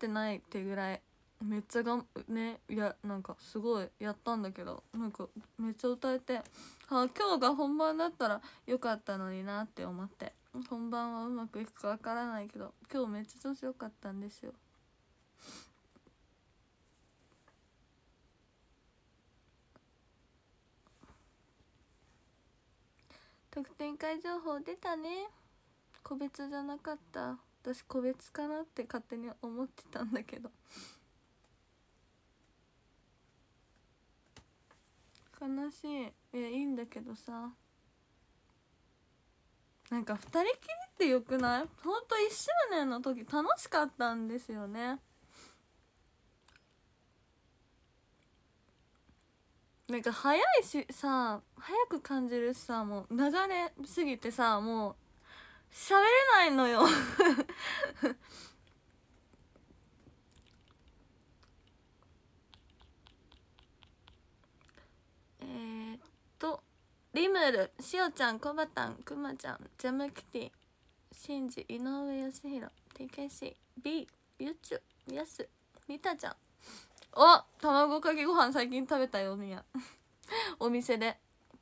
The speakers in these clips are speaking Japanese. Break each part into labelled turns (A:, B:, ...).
A: てないってぐらいめっちゃがんねいやなんかすごいやったんだけどなんかめっちゃ歌えてあ今日が本番だったらよかったのになって思って本番はうまくいくかわからないけど今日めっちゃ調子良かったんですよ。得点会情報出たね個別じゃなかった。私個別かなって勝手に思ってたんだけど悲しいいやいいんだけどさなんか2人きりってよくないほんと1周年の時楽しかったんですよねなんか早いしさ早く感じるしさもう流れすぎてさもう喋れないのよ えっとリムルしおちゃんこばたんくまちゃんジャムキティシンジ井上義弘 TKCB ゆちゅやすみたちゃんお卵かけご飯最近食べたよみや お店で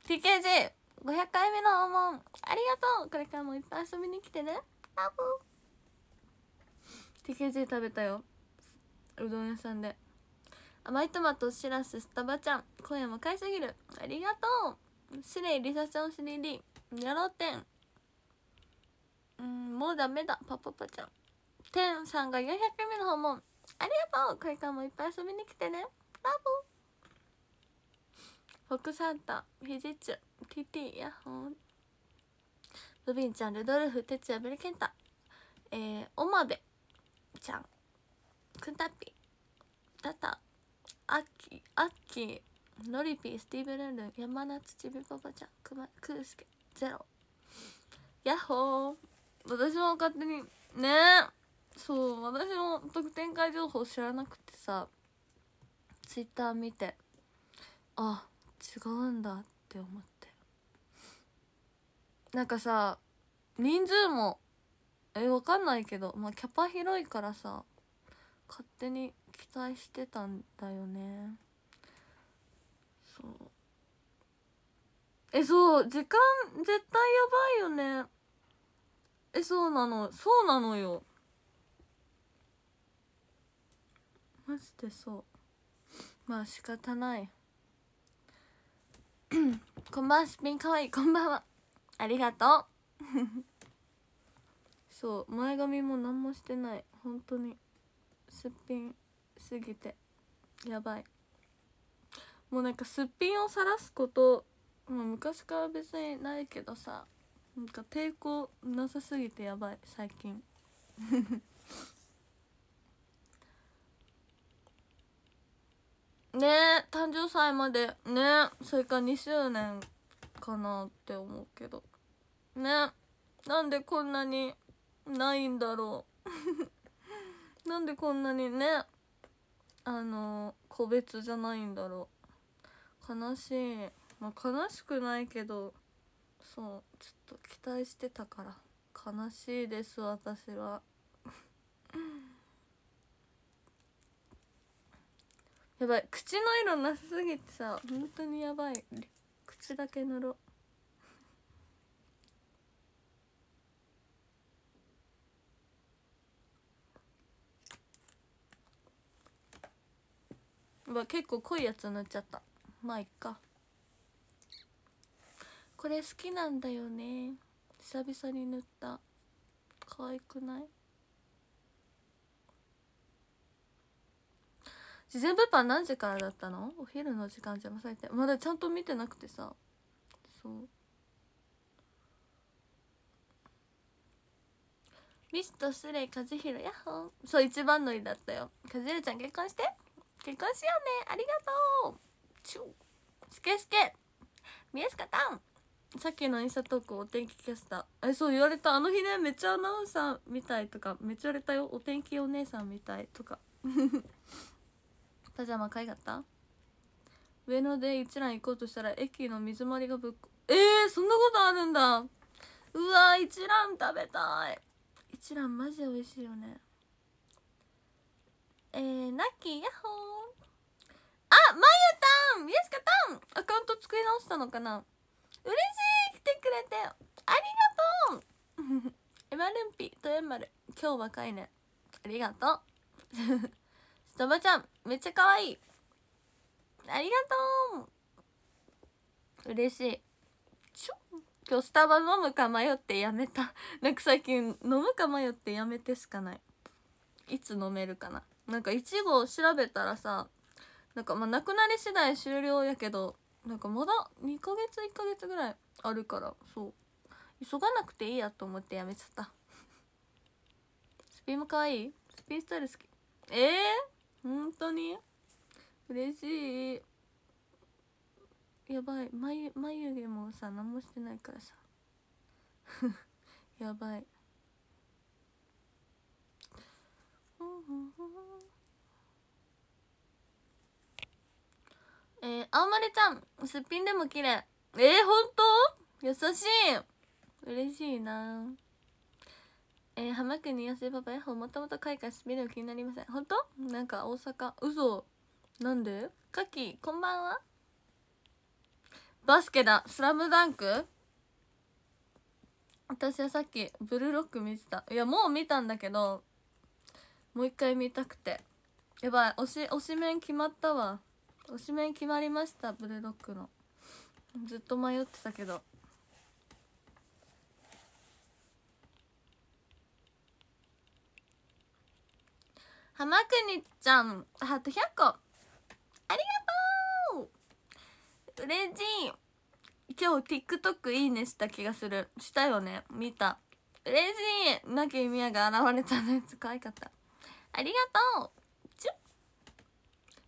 A: t k j 500回目の訪問ありがとうこれからもいっぱい遊びに来てねラブ TKG 食べたようどん屋さんで甘いトマトしらすスタバちゃん今夜も買いすぎるありがとうシレイリサちゃん 3D やろうてんうんもうダメだパパパちゃんてんさんが400回目の訪問ありがとうこれからもいっぱい遊びに来てねラブフォクサンタフィジッチュティティヤッホーロビンちゃんルドルフ哲也ブリケンタえー、おまベちゃんくんたピ。タ、タ。アッキ、アッキきのりぴースティーブ・ルンルン山夏チビパパちゃんくまくうすけゼロヤッホー私も勝手にねえ、そう私も特典会情報知らなくてさツイッター見てあ違うんだって思ってなんかさ人数もえわかんないけどまあキャパ広いからさ勝手に期待してたんだよねそうえそう時間絶対やばいよねえそうなのそうなのよマジでそうまあ仕方ないこんばんすぴんかわいいこんばんは ありがとう そう前髪も何もしてない本当にすっぴんすぎてやばいもうなんかすっぴんを晒すこともう昔から別にないけどさなんか抵抗なさすぎてやばい最近 ね誕生祭までねそれか2周年かなって思うけどねなんでこんなにないんだろう なんでこんなにねあの個別じゃないんだろう悲しいまあ悲しくないけどそうちょっと期待してたから悲しいです私は やばい口の色なさすぎてさ本当にやばい口だけ塗ろうわ結構濃いやつ塗っちゃったまあいっかこれ好きなんだよね久々に塗った可愛くない事前物販何時からだったのお昼の時間邪魔されてまだちゃんと見てなくてさそうミストスレイ和弘やッホーそう一番乗りだったよ和弘ちゃん結婚して結婚しようねありがとうチュスケスケ宮下タンさっきのインスタトークお天気キャスターえそう言われたあの日ねめっちゃアナウンサーみたいとかめっちゃ言われたよお天気お姉さんみたいとか パジャマ買いかった上野で一蘭行こうとしたら駅の水回りがぶっえー、そんなことあるんだうわ一蘭食べたい一蘭マジで美味しいよねえー、ナッキーヤッホーあまゆたんイエスカたんアカウント作り直したのかな嬉しい来てくれてありがとう エマルンピとエマル今日若いねありがとう ドバちゃん、めっちゃ可愛い。ありがとう嬉しい。今日スタバ飲むか迷ってやめた。なんか最近飲むか迷ってやめてしかない。いつ飲めるかな。なんかいちご調べたらさ、なんかまあなくなり次第終了やけど、なんかまだ2ヶ月1ヶ月ぐらいあるから、そう。急がなくていいやと思ってやめちゃった。スピンも可愛いスピンスタイル好き。ええー本当に嬉しいやばい眉眉毛もさ何もしてないからさ やばいえー、青丸ちゃんすっぴんでも綺麗えー、本当優しい嬉しいなえー、浜区国安パパやほもともと開花しビデオ気になりません本当なんか大阪嘘なんでかきこんばんはバスケだスラムダンク私はさっきブルーロック見てたいやもう見たんだけどもう一回見たくてやばい推し推しメ決まったわ推しメ決まりましたブルーロックのずっと迷ってたけど花国ちゃんハート100個ありがとう嬉しい今日 TikTok いいねした気がするしたよね見た嬉しいなきみやが現れたのやつ可愛かったありがとうちょ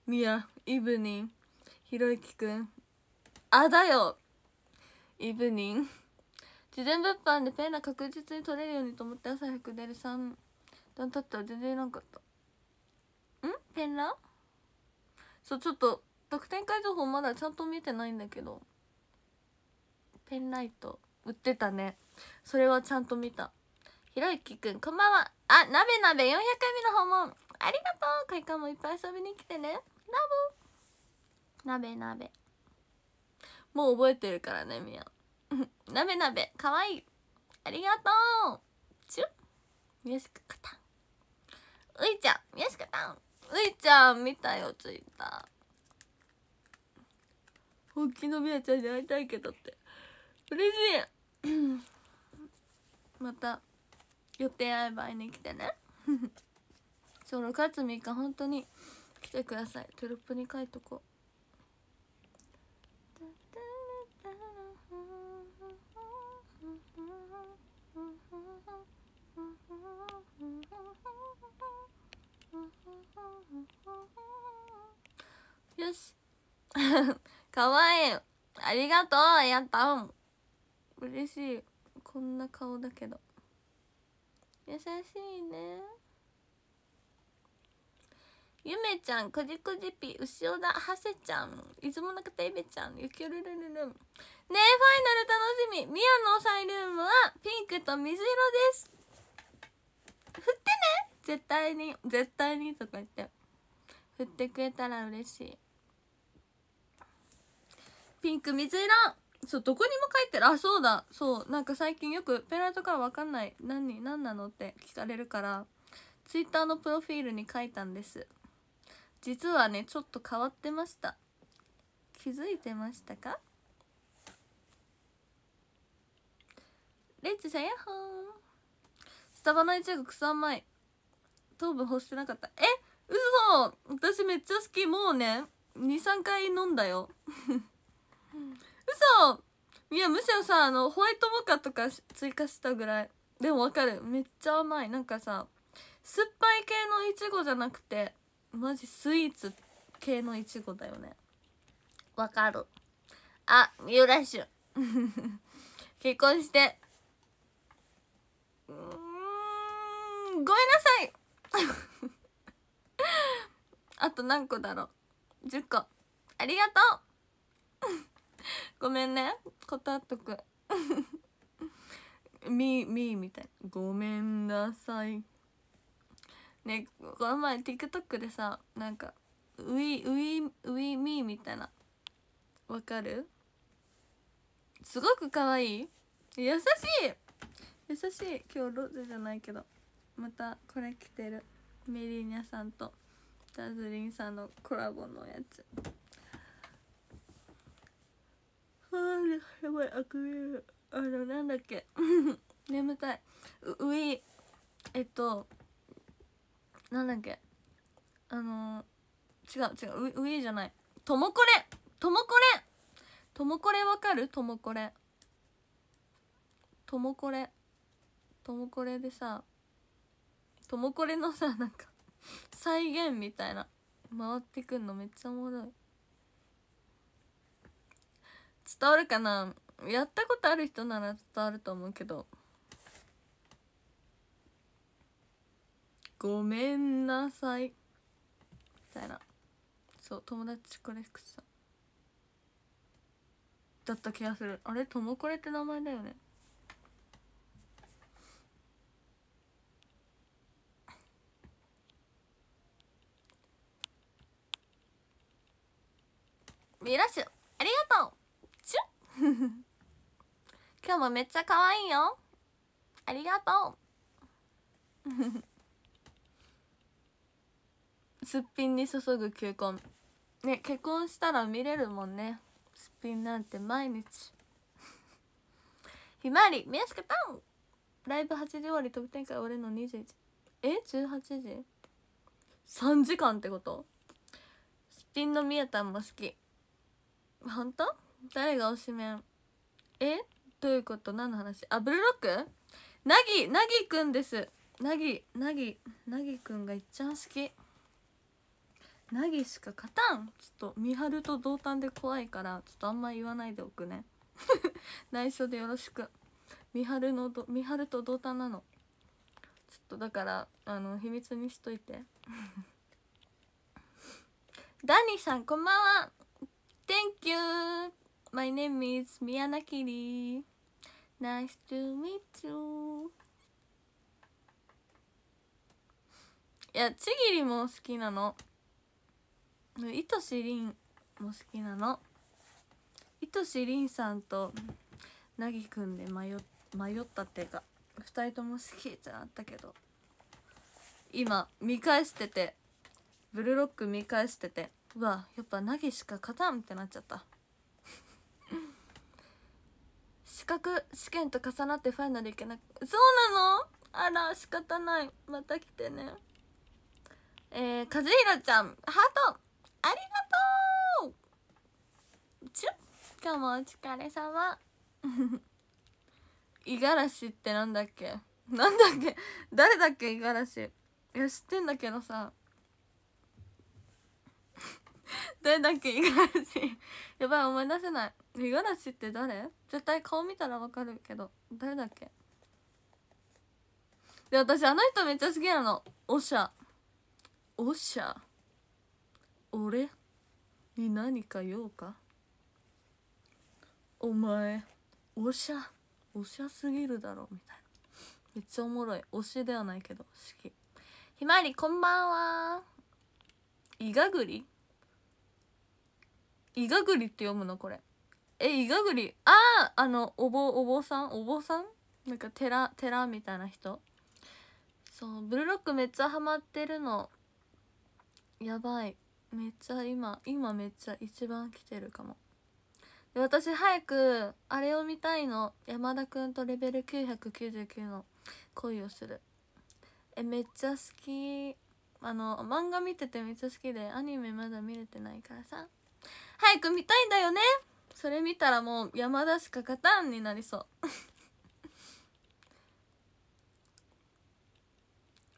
A: みやイブニンひろゆきくんあだよイブニン事前物販でペンが確実に取れるようにと思って朝早く出る3段経ったら全然いらんかったんペンラそうちょっと特典会情報まだちゃんと見てないんだけどペンライト売ってたねそれはちゃんと見たひろゆきくんこんばんはあなべなべ400回目の訪問ありがとう会館もいっぱい遊びに来てねラブなべなべもう覚えてるからねみやなべなべかわいいありがとうチュッミュージックカタンういちゃんミュージックタンういちゃん見たよツイッター本気のみやちゃんに会いたいけどって嬉しい また予定会えば会いに来てね そう6月3日本当に来てくださいテロップに書いとこうよし かわいいありがとうやったん嬉しいこんな顔だけど優しいねゆめちゃんくじくじぴうしおだはせちゃんいつもなくてゆめちゃんゆきゅるるるるねえファイナル楽しみみやのサイルームはピンクと水色です振ってね絶対に絶対にとか言って振ってくれたら嬉しいピンク水色そうどこにも書いてるあそうだそうなんか最近よくペラとかわかんない何何なのって聞かれるからツイッターのプロフィールに書いたんです実はねちょっと変わってました気づいてましたかレッツさんやっほースタバのイチゴクソ甘い糖分欲してなかったえ嘘私めっちゃ好きもうね23回飲んだよ嘘いやむしろさあのホワイトモカとか追加したぐらいでもわかるめっちゃ甘いなんかさ酸っぱい系のいちごじゃなくてマジスイーツ系のいちごだよねわかるあミューラッシュ 結婚してうんごめんなさい あと何個だろう10個ありがとう ごめんね断っとく みみみたいなごめんなさいねこの前 TikTok でさなんかウィウィウィミーみたいなわかるすごく可愛い優しい優しい今日ロゼじゃないけどまたこれ着てるメリーニャさんとダズリンさんのコラボのやつあーやばいあくびあのなんだっけ 眠たいうウィえっとなんだっけあのー、違う違うウィじゃないともこれともこれともこれわかるともこれともこれともこれでさともこれのさなんか再現みたいな回ってくんのめっちゃおもろい伝わるかなやったことある人なら伝わると思うけどごめんなさいみたいなそう友達コレクションだった気がするあれともこれって名前だよねミラシュありがとうチュ 今日もめっちゃ可愛いよありがとう すっぴんに注ぐ球根ね結婚したら見れるもんねすっぴんなんて毎日ひまわりや宮けパンライブ8時終わり特典会俺の21え18時3時間ってことすっぴんのみやたんも好き本当誰が推しメンえどういうこと何の話あブルーロックなぎなぎくんですなぎなぎなぎくんがいっちゃん好きなぎしか勝たんちょっとみはると同担で怖いからちょっとあんま言わないでおくね 内緒でよろしくみはるのどみはると同担なのちょっとだからあの秘密にしといて ダニさんこんばんは Thank you! My name is Miyanakiri. Nice to meet you. いや、ちぎりも好きなの。いとしりんも好きなの。いとしりんさんとなぎくんで迷迷ったっていうか、二人とも好きじゃなったけど。今、見返してて、ブルーロック見返してて。うわやっぱ投げしか勝たんってなっちゃった 資格試験と重なってファイナルいけなくそうなのあら仕方ないまた来てねえー、和弘ちゃんハートありがとうちゅ今日もお疲れ様 五十嵐ってなんだっけなんだっけ誰だっけ五十嵐いや知ってんだけどさ誰 だっけ五十嵐やばい思い出せない五十嵐って誰絶対顔見たらわかるけど誰だっけで私あの人めっちゃ好きなのおしゃおしゃ俺に何か用かお前おしゃおしゃすぎるだろみたいなめっちゃおもろい推しではないけど好きひまわりこんばんはイガグリイガグって読むのこれえイガグあああのお坊お坊さんお坊さんなんか寺寺みたいな人そうブルーロックめっちゃハマってるのやばいめっちゃ今今めっちゃ一番来てるかもで私早くあれを見たいの山田くんとレベル999の恋をするえめっちゃ好きあの漫画見ててめっちゃ好きでアニメまだ見れてないからさ早く見たいんだよねそれ見たらもう山田しか勝たんになりそう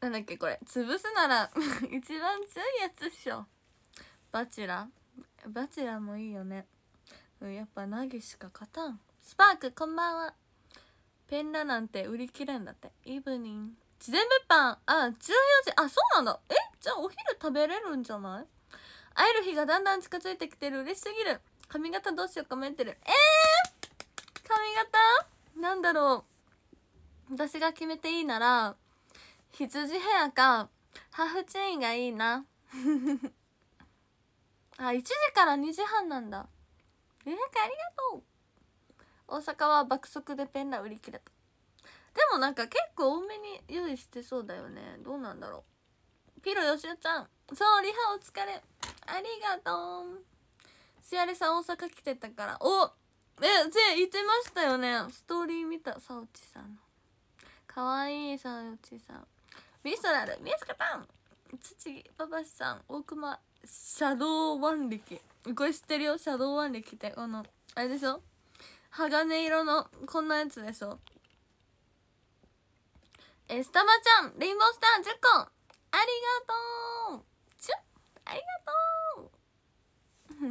A: なんだっけこれ潰すなら 一番強いやつっしょバチラバチラもいいよねやっぱナギしか勝たんスパークこんばんはペンラなんて売り切れんだってイブニン事前物販あ14時あそうなんだえじゃあお昼食べれるんじゃない会える日がだんだん近づいてきてる嬉しすぎる髪型どうしようか迷ってるえー、髪型なんだろう私が決めていいなら羊ヘアかハーフチェーンがいいな あ1時から2時半なんだ予かありがとう大阪は爆速でペンラ売り切れたでもなんか結構多めに用意してそうだよねどうなんだろうピロヨシオちゃんそうリハお疲れありがとうシアレさん大阪来てたからおえぜ言ってましたよねストーリー見たさおちさんのかわいいさおちさんミストラルミスカパン土パパシさん大熊シャドウン力これ知ってるよシャドウワン力ってこのあれでしょ鋼色のこんなやつでしょえスタマちゃんレインボースター10個ありがとうちゅありがとう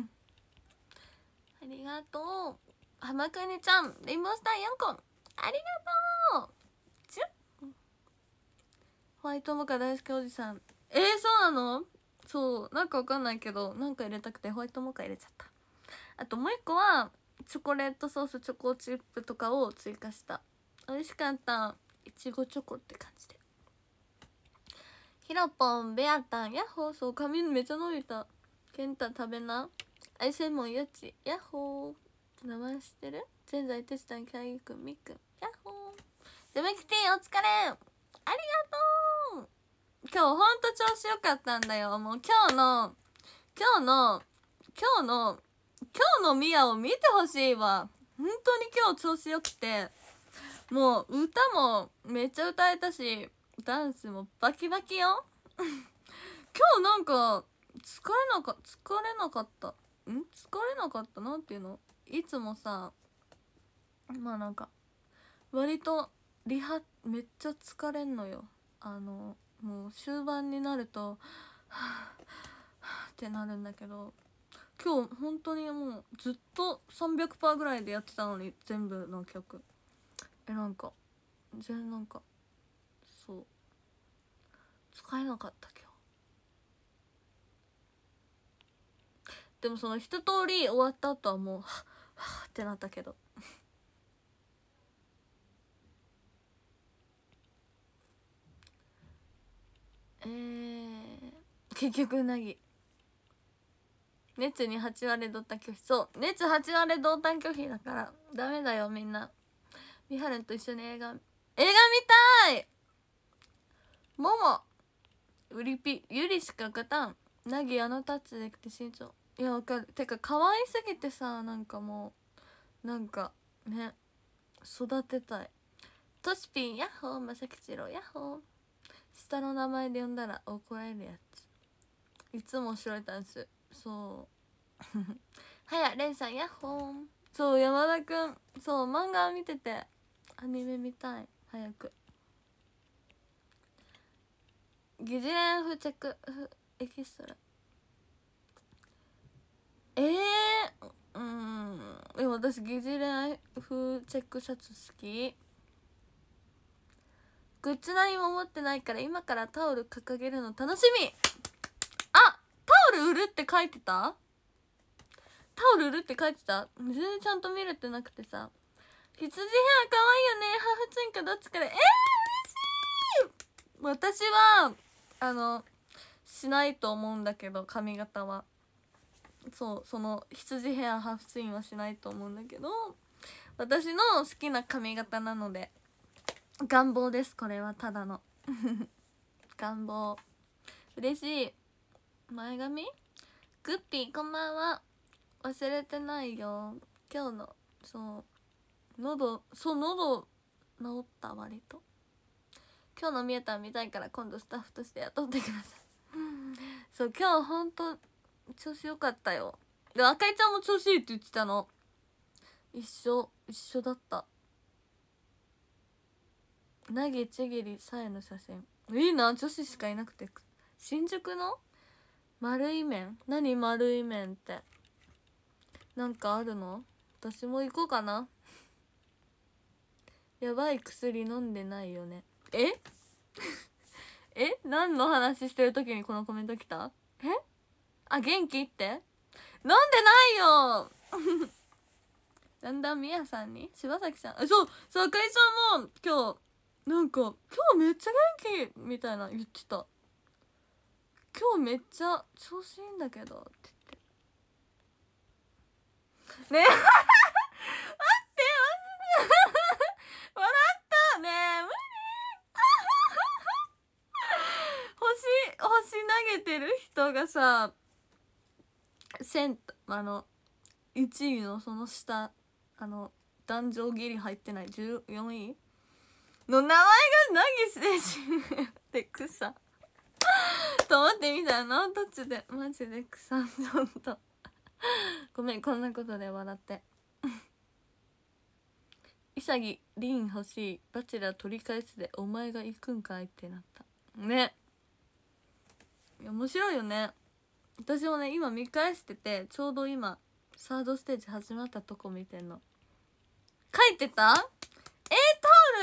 A: ありがとう浜くねちゃんレインボースター4個ありがとうちゅホワイトモカ大好きおじさんえー、そうなのそうなんかわかんないけどなんか入れたくてホワイトモカ入れちゃったあともう一個はチョコレートソースチョコチップとかを追加した美味しかったいちごチョコって感じでひろぽん、ベアタン、ヤッホー、そう、髪めっちゃ伸びた。ケンタ食べな。アイセンモン、ヨチ、ヤッホー。名前知ってる全財テスタン、キャくん、みくん、ヤッホー。デメキティ、お疲れありがとう今日ほんと調子良かったんだよ。もう今日の、今日の、今日の、今日のミヤを見てほしいわ。本当に今日調子良くて、もう歌もめっちゃ歌えたし、ダンスもバキバキよ 今日なんか疲れなか疲れなかったん疲れなかったなんていうのいつもさまあなんか割とリハめっちゃ疲れんのよあのもう終盤になるとはあってなるんだけど今日本当にもうずっと300%ぐらいでやってたのに全部の曲えなんか全然なんかそう使えなかった今日でもその一通り終わった後はもうははってなったけどえー、結局うなぎ熱に8割同担拒否そう熱8割同担拒否だからダメだよみんなみはるんと一緒に映画映画見たいももうりぴゆりしか勝たんなぎあのタッチでくて身長いやわかるてか可愛すぎてさなんかもうなんかね育てたいトシピンヤッホーまさきちろヤッホー下の名前で呼んだら怒られるやついつも白いタンスそうはやれんさんヤッホーそう山田くんそう漫画見ててアニメ見たい早く疑似恋付着エキストラええー、うんでも私疑似恋風チェックシャツ好きグッズ何も持ってないから今からタオル掲げるの楽しみあタオル売るって書いてたタオル売るって書いてた全然ちゃんと見れてなくてさ羊ヘア可愛いよねハーフチンかどっちかでええー、嬉しい私はあのしないと思うんだけど髪型はそうその羊ヘアハーフツインはしないと思うんだけど私の好きな髪型なので願望ですこれはただの 願望嬉しい前髪グッピーこんばんは忘れてないよ今日のそう喉そう喉治った割と今日のみゆたん見たいから今度スタッフとして雇ってくださいそう今日ほんと調子良かったよで赤井ちゃんも調子いいって言ってたの一緒一緒だった投げちぎりさえの写真いいな女子しかいなくて新宿の丸い麺何丸い麺ってなんかあるの私も行こうかなやばい薬飲んでないよねえ え何の話してる時にこのコメント来たえあ元気って飲んでないよ だんだんみやさんに柴崎さんあそうそうかいちゃんも今日なんか今日めっちゃ元気みたいな言ってた今日めっちゃ調子いいんだけどって言ってね 待ってマジで笑ったねえ無理星投げてる人がさセンあの1位のその下あの壇上ギリ入ってない14位の名前が凪選手で草と思ってみたらな途中でマジで草ちょっとごめんこんなことで笑って 潔凛欲しいバチェラー取り返すでお前が行くんかいってなったねっいや面白いよね私もね今見返しててちょうど今サードステージ始まったとこ見てんの書いてたえー、タ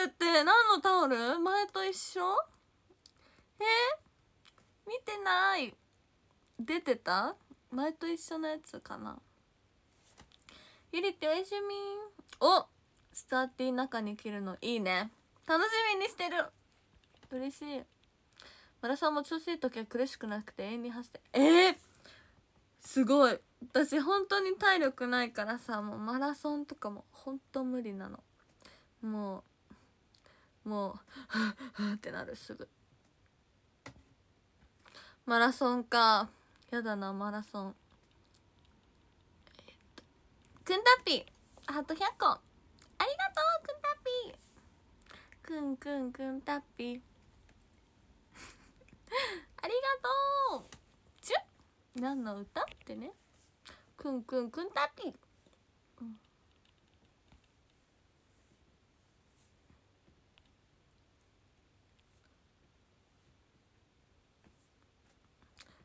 A: オルって何のタオル前と一緒えー、見てない出てた前と一緒のやつかなゆりっておしすみおスターティー中に着るのいいね楽しみにしてる嬉しいマラソンも調子いい時は苦しくなくて永遠に走ってええー、すごい私本当に体力ないからさもうマラソンとかも本当無理なのもうもうはあ、はってなるすぐマラソンかやだなマラソンえっとくんたっぴハート100個ありがとうくんたっぴくんくんくんたっぴ ありがとうちゅ何の歌ってねくんくんくんたぴ、うん、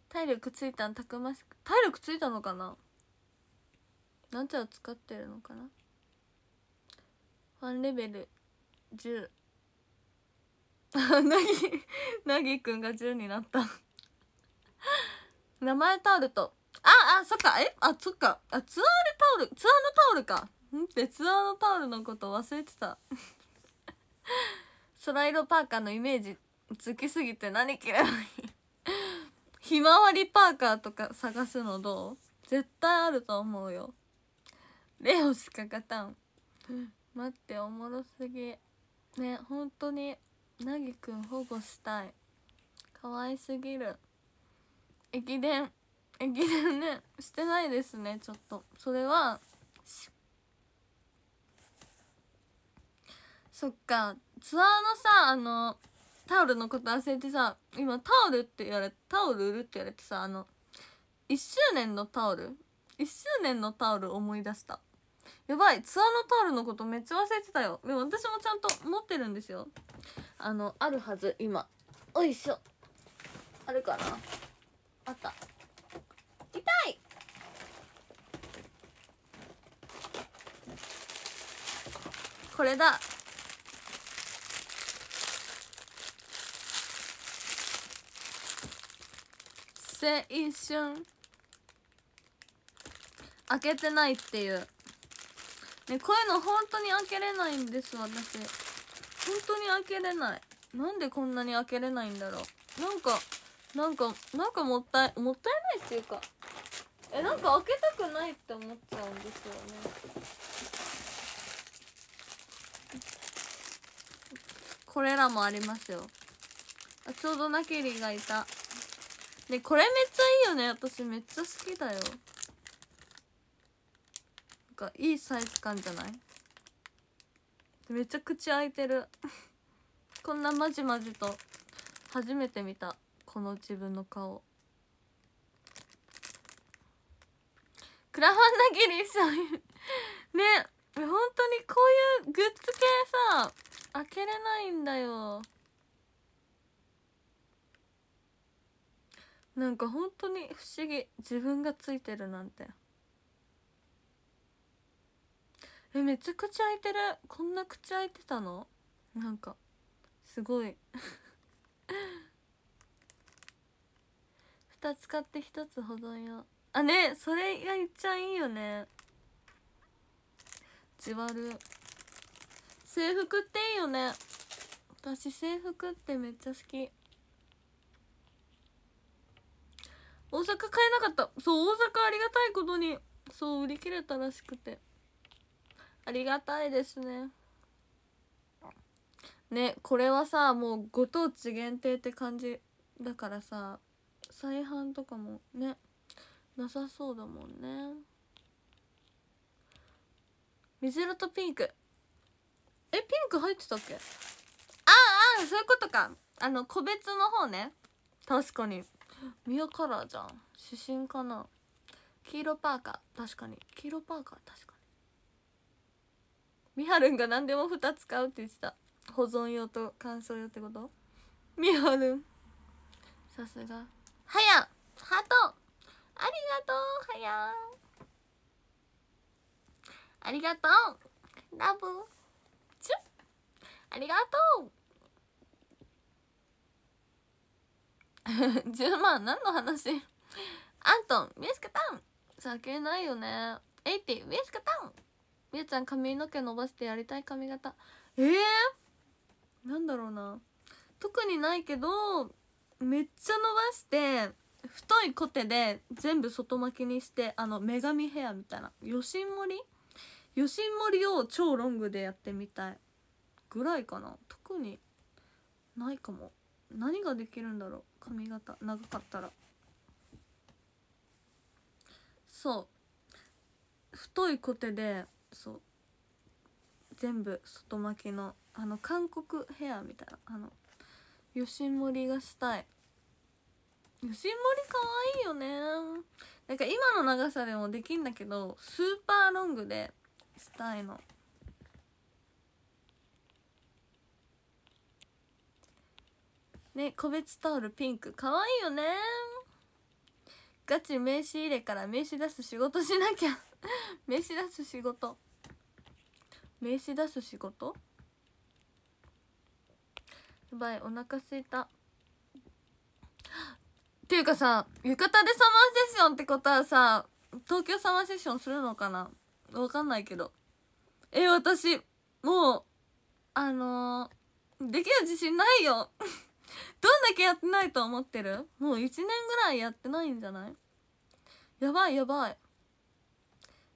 A: 体力ついたんたくましく体力ついたのかななんちゃら使ってるのかなファンレベル10 なぎなぎくんが10になった名前タオルとああそっかえあそっかあツアールタオルツアーのタオルかんってツアーのタオルのこと忘れてたス ライドパーカーのイメージつきすぎて何着ればいいひまわりパーカーとか探すのどう絶対あると思うよレオしか勝たん待っておもろすぎね本当になぎくん保護したい可愛すぎる駅伝駅伝ねしてないですねちょっとそれはそっかツアーのさあのタオルのこと忘れてさ今タオルって言われタオル売るって言われてさあの1周年のタオル1周年のタオル思い出したやばいツアーのタオルのことめっちゃ忘れてたよでも私もちゃんと持ってるんですよあのあるはず今おいしょあるかなあった痛いこれだせ一瞬開けてないっていうねこういうの本当に開けれないんです私本当に開けれないなんでこんなに開けれないんだろうなんかなんかなんかもったいもったいないっていうかえなんか開けたくないって思っちゃうんですよねこれらもありますよあちょうどなけりがいたねこれめっちゃいいよね私めっちゃ好きだよなんかいいサイズ感じゃないめちゃ口開いてるこんなまじまじと初めて見たこの自分の顔クラファンだギリさんいう ね本当にこういうグッズ系さ開けれないんだよなんか本当に不思議自分がついてるなんて。えめっちゃ口開いてるこんな口開いてたのなんかすごい2 つ買って1つ保存用あねそれがいっちゃいいよねじわる制服っていいよね私制服ってめっちゃ好き大阪買えなかったそう大阪ありがたいことにそう売り切れたらしくてありがたいですねねこれはさもうご当地限定って感じだからさ再販とかもねなさそうだもんね水色とピンクえピンク入ってたっけあああそういうことかあの個別の方ね確かにミアカラーじゃん指針かな黄色パーカー確かに黄色パーカー確かにみはるんが何でも2つ買うって言ってた保存用と乾燥用ってことみはるんさすがはやハートありがとうはやありがとうラブチュありがとう10 万何の話アントンウィスカタン酒ないよねエイティウィスカタンみゆちゃん髪の毛伸ばしてやりたい髪型えー、なんだろうな特にないけどめっちゃ伸ばして太いコテで全部外巻きにしてあの女神ヘアみたいなよしんもりよしんもりを超ロングでやってみたいぐらいかな特にないかも何ができるんだろう髪型長かったらそう太いコテでそう全部外巻きのあの韓国ヘアみたいなあの吉りがしたい吉りかわいいよねなんか今の長さでもできんだけどスーパーロングでしたいのね個別タオルピンクかわいいよねガチ名刺入れから名刺出す仕事しなきゃ 名刺出す仕事名刺出す仕事やばいお腹すいたっていうかさ浴衣でサマーセッションってことはさ東京サマーセッションするのかなわかんないけどえ私もうあのー、できる自信ないよ どんだけやってないと思ってるもう1年ぐらいやってないんじゃないやばいやばい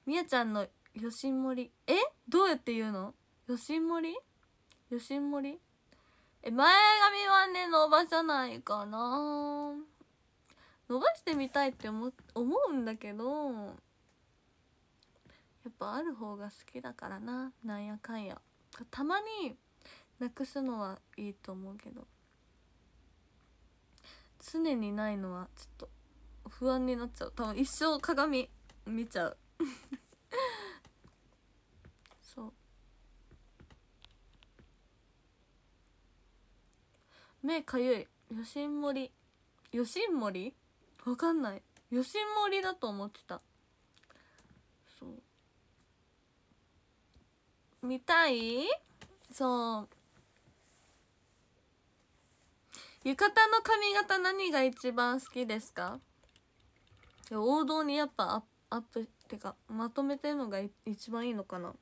A: みやちゃんのよしんもりえどうやって言うのよしんもりよしんもりえ前髪はね伸ばさないかな伸ばしてみたいって思思うんだけどやっぱある方が好きだからななんやかんやたまになくすのはいいと思うけど常にないのはちょっと不安になっちゃう多分一生鏡見ちゃうそう目かゆいよしんもりよしんもりわかんないよしんもりだと思ってたそう見たいそう浴衣の髪型何が一番好きですか王道にやっぱアップてかまとめてるのが一番いいのかな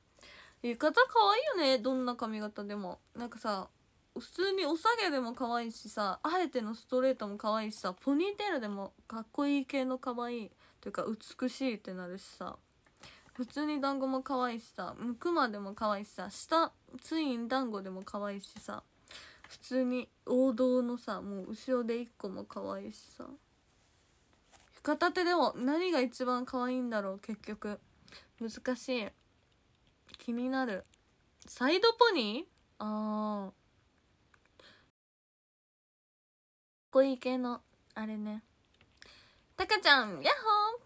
A: 浴衣可愛いよねどんな髪型でもなんかさ普通におさげでも可愛いしさあえてのストレートも可愛いしさポニーテールでもかっこいい系の可愛いというか美しいってなるしさ普通に団子も可愛いしさむくまでも可愛いしさ下ツイン団子でも可愛いしさ普通に王道のさもう後ろで1個も可愛いしさ片手でも何が一番可愛いんだろう結局難しい気になるサイドポニーああこいい系のあれねたかちゃんやっ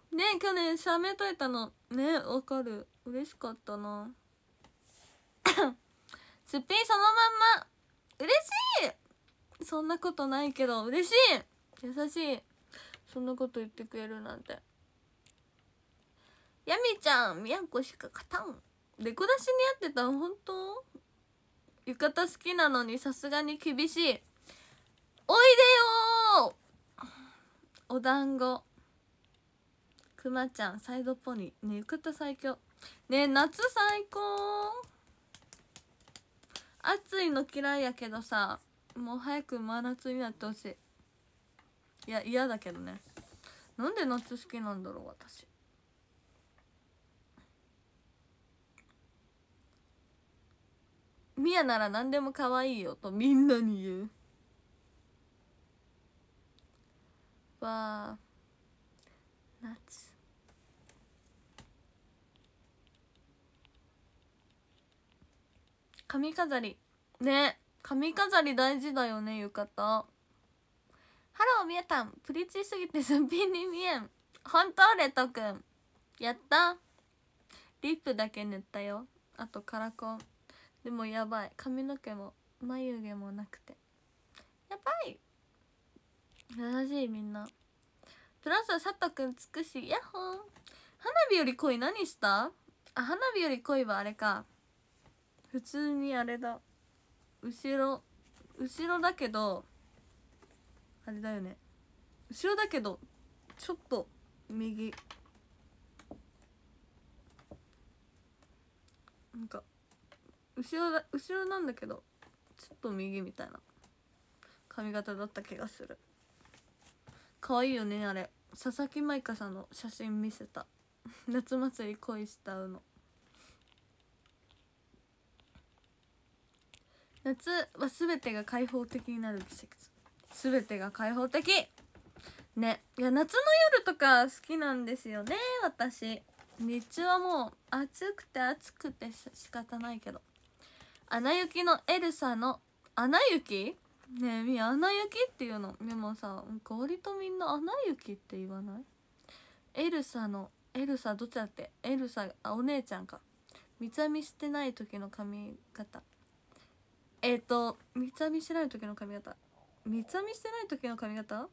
A: ほーね去年しゃべといたのねわかる嬉しかったな すっぴんそのまんま嬉しいそんなことないけど嬉しい優しいそんなこと言ってくれるなんてやみちゃんやこしか勝たんでこ出しにやってた本当浴衣好きなのにさすがに厳しいおいでよお団子くまちゃんサイドポニーね浴衣最強ね夏最高暑いの嫌いやけどさもう早く真夏になってほしいいや嫌だけどねなんで夏好きなんだろう私ミヤなら何でも可愛いよとみんなに言うわあ夏髪飾りね髪飾り大事だよね浴衣ハローみえたんプリチすぎてすっぴんに見えん本当レト君やったリップだけ塗ったよあとカラコンでもやばい髪の毛も眉毛もなくてやばい優しいみんなプラス佐藤君んつくしヤッホー花火より恋何したあ花火より恋はあれか普通にあれだ後ろ後ろだけどあれだよね後ろだけどちょっと右なんか後ろだ後ろなんだけどちょっと右みたいな髪型だった気がする可愛いよねあれ佐々木舞香さんの写真見せた 夏祭り恋したうの夏は全てが開放的になる季節全てが開放的ねいや夏の夜とか好きなんですよね私日中はもう暑くて暑くて仕方ないけど「アナ雪」のエルサの「アナ雪」ねえみアナ雪っていうのでもさ割とみんな「アナ雪」って言わないエルサのエルサどっちだってエルサあお姉ちゃんか三つ編みしてない時の髪型えっ、ー、と三つ編みしてない時の髪型三つ編みしてない時の髪型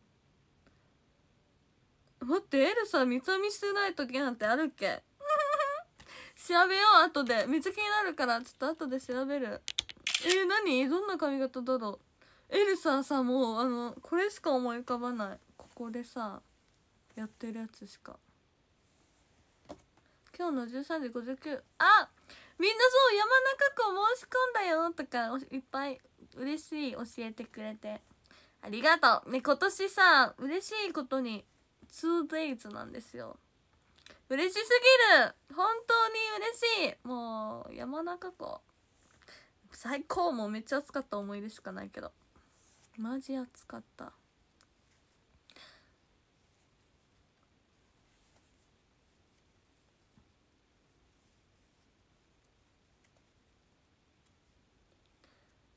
A: 待ってエルさん三つ編みしてない時なんてあるっけ 調べよう後でめっちゃ気になるからちょっと後で調べるえー、何どんな髪型だろうエルサさもうあのこれしか思い浮かばないここでさやってるやつしか今日の13時59あみんなそう山中湖申し込んだよとかいっぱい嬉しい教えてくれてありがとう。ね、今年さ、嬉しいことに 2days なんですよ。嬉しすぎる本当に嬉しいもう、山中湖。最高もうめっちゃ暑かった思い出しかないけど。マジ暑かった。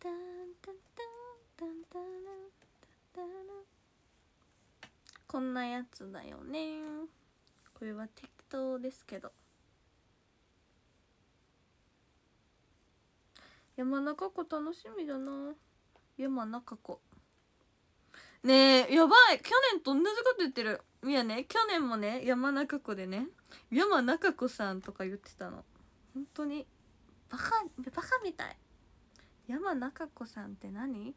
A: だこんなやつだよねこれは適当ですけど山中湖楽しみだな山中湖ねえやばい去年と同じこと言ってるいやね去年もね山中湖でね山中湖さんとか言ってたの本当にバカバカみたい山中湖さんって何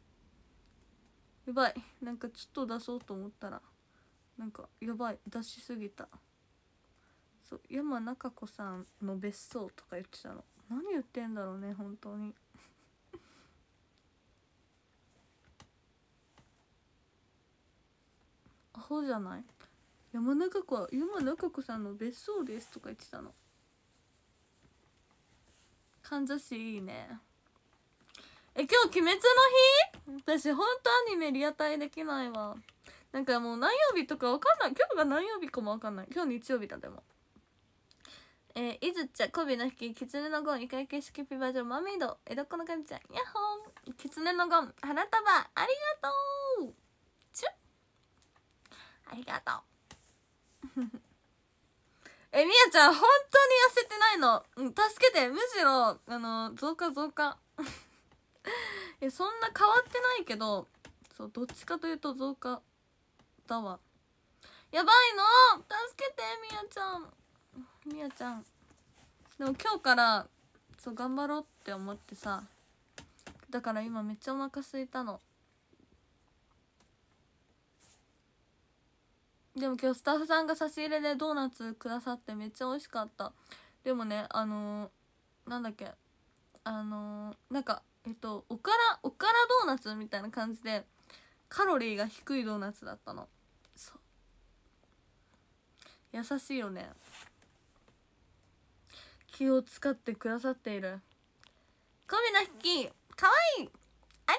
A: やばいなんかちょっと出そうと思ったらなんかやばい出しすぎたそう山中子さんの別荘とか言ってたの何言ってんだろうね本当に アホじゃない山中子は山中子さんの別荘ですとか言ってたのかんざしいいねえ今日「鬼滅の日」私ほんとアニメリアタイできないわなんかもう何曜日とかわかんない今日が何曜日かもわかんない今日日曜日だでもえー、いずちゃ、こびの引き、きつねのゴン、イカイケキピバジョン、マード、江戸っ子のかみちゃん、ヤッホー、きつねのゴン、花束、ありがとうチュありがとう。え、みやちゃん、本当に痩せてないの。うん、助けて。むしろ、あの、増加増加。えそんな変わってないけど、そう、どっちかというと増加。ったわやばいの助けてみやちゃんみやちゃんでも今日からそう頑張ろうって思ってさだから今めっちゃお腹すいたのでも今日スタッフさんが差し入れでドーナツくださってめっちゃ美味しかったでもねあのー、なんだっけあのー、なんかえっとおからおからドーナツみたいな感じでカロリーが低いドーナツだったの優しいよね気を使ってくださっているコビの引きかわいいあり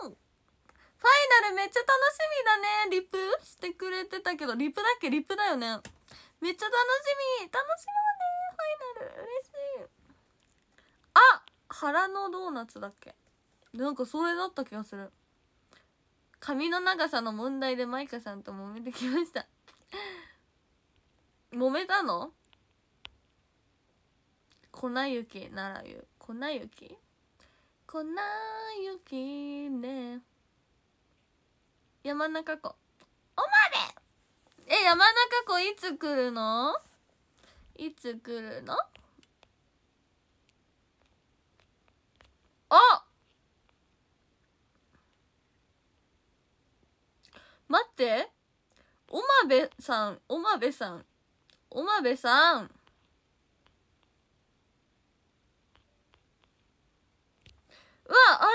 A: がとうファイナルめっちゃ楽しみだねリプしてくれてたけどリプだっけリプだよねめっちゃ楽しみ楽しみだねファイナル嬉しいあ腹のドーナツだっけなんかそれだった気がする髪の長さの問題でマイカさんと揉めてきました揉めたの粉雪ならゆ粉雪粉雪ね山中湖おまべ。え山中湖いつ来るのいつ来るのあ待っておまべさんおまべさんおまべさん。うわ、あれ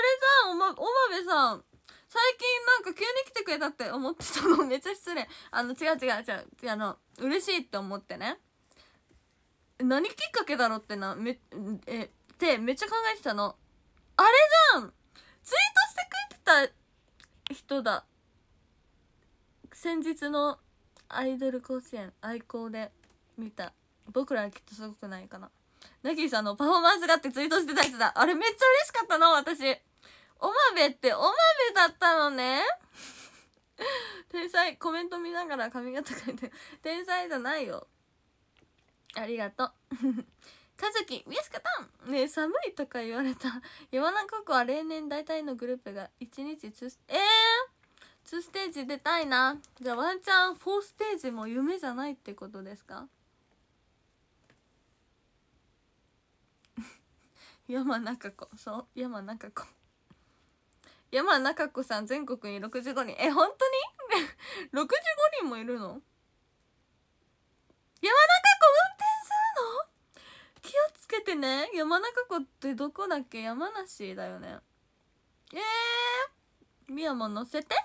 A: じゃん、おま、おまべさん。最近なんか急に来てくれたって思ってたの、めっちゃ失礼。あの、違う違う違う、あの、嬉しいって思ってね。何きっかけだろってな、め、え、ってめっちゃ考えてたの。あれじゃんツイートしてくれてた人だ。先日のアイドル甲子園愛好で見た僕らはきっとすごくないかなナギーさんのパフォーマンスがあってツイートしてたやつだあれめっちゃ嬉しかったの私おまべっておまべだったのね天才コメント見ながら髪型変えて天才じゃないよありがとうかずき、ウィスカタンね寒いとか言われた。山中湖は例年大体のグループが1日2えー、2ステージ出たいな。じゃあワンチャン4ステージも夢じゃないってことですか山中子そう山中子山中子さん全国に65人え本当に65 人もいるの山中湖運転するの気をつけてね山中湖ってどこだっけ山梨だよねえー、みやも乗せて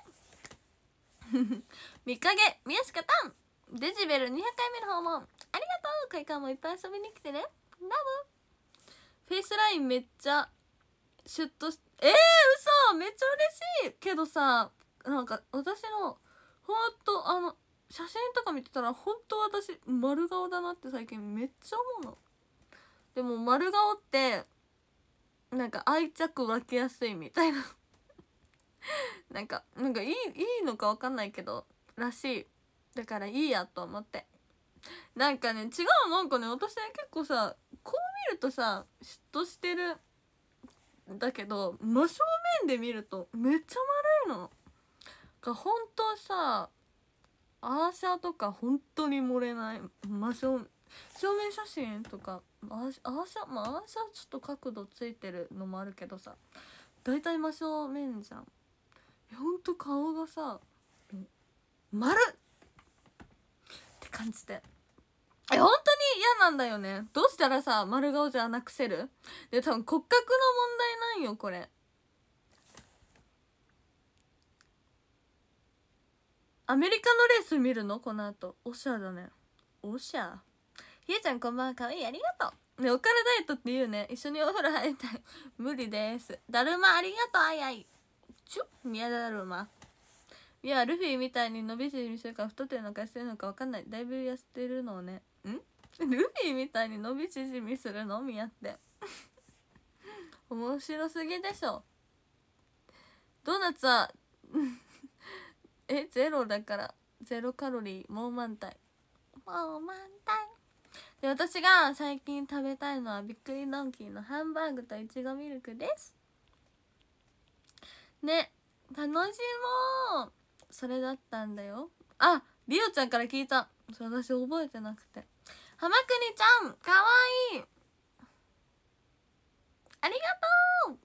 A: 三日影宮下タンデジベル200回目の訪問ありがとう会館もいっぱい遊びに来てねラブフェイスラインめっちゃシュッとしえー、嘘めっちゃ嬉しいけどさなんか私のほんとあの写真とか見てたら本当私丸顔だなって最近めっちゃ思うのでも丸顔ってなんか愛着湧きやすいみたいな なんかなんかいいいいのか分かんないけどらしいだからいいやと思ってなんかね違うなんかね私ね結構さこう見るとさ嫉妬してるだけど真正面で見るとめっちゃ丸いのが本当さアーシャとか本当に漏れない真正正面写真とかアーシャまあアーシャちょっと角度ついてるのもあるけどさ大体真正面じゃんほんと顔がさ丸って感じで。え、本当に嫌なんだよね。どうしたらさ、丸顔じゃなくせるで、多分骨格の問題なんよ、これ。アメリカのレース見るのこの後。おしゃだね。おしゃ。ひえちゃんこんばんは。かわいい。ありがとう。ね、おからダイエットって言うね。一緒にお風呂入りたい。無理です。だるまありがとう。あいあい。ちょ、宮だるま。いや、ルフィみたいに伸び縮みするか太ってるのか痩せてるのかわかんない。だいぶ痩せてるのね。んルフーみたいに伸び縮みするのみやって 面白すぎでしょドーナツは えゼロだからゼロカロリーもう満タイもう満タイで私が最近食べたいのはびっくりドンキーのハンバーグといちごミルクですね楽しもうそれだったんだよありおちゃんから聞いたそれ私覚えてなくて浜国ちゃんかわいいありがとう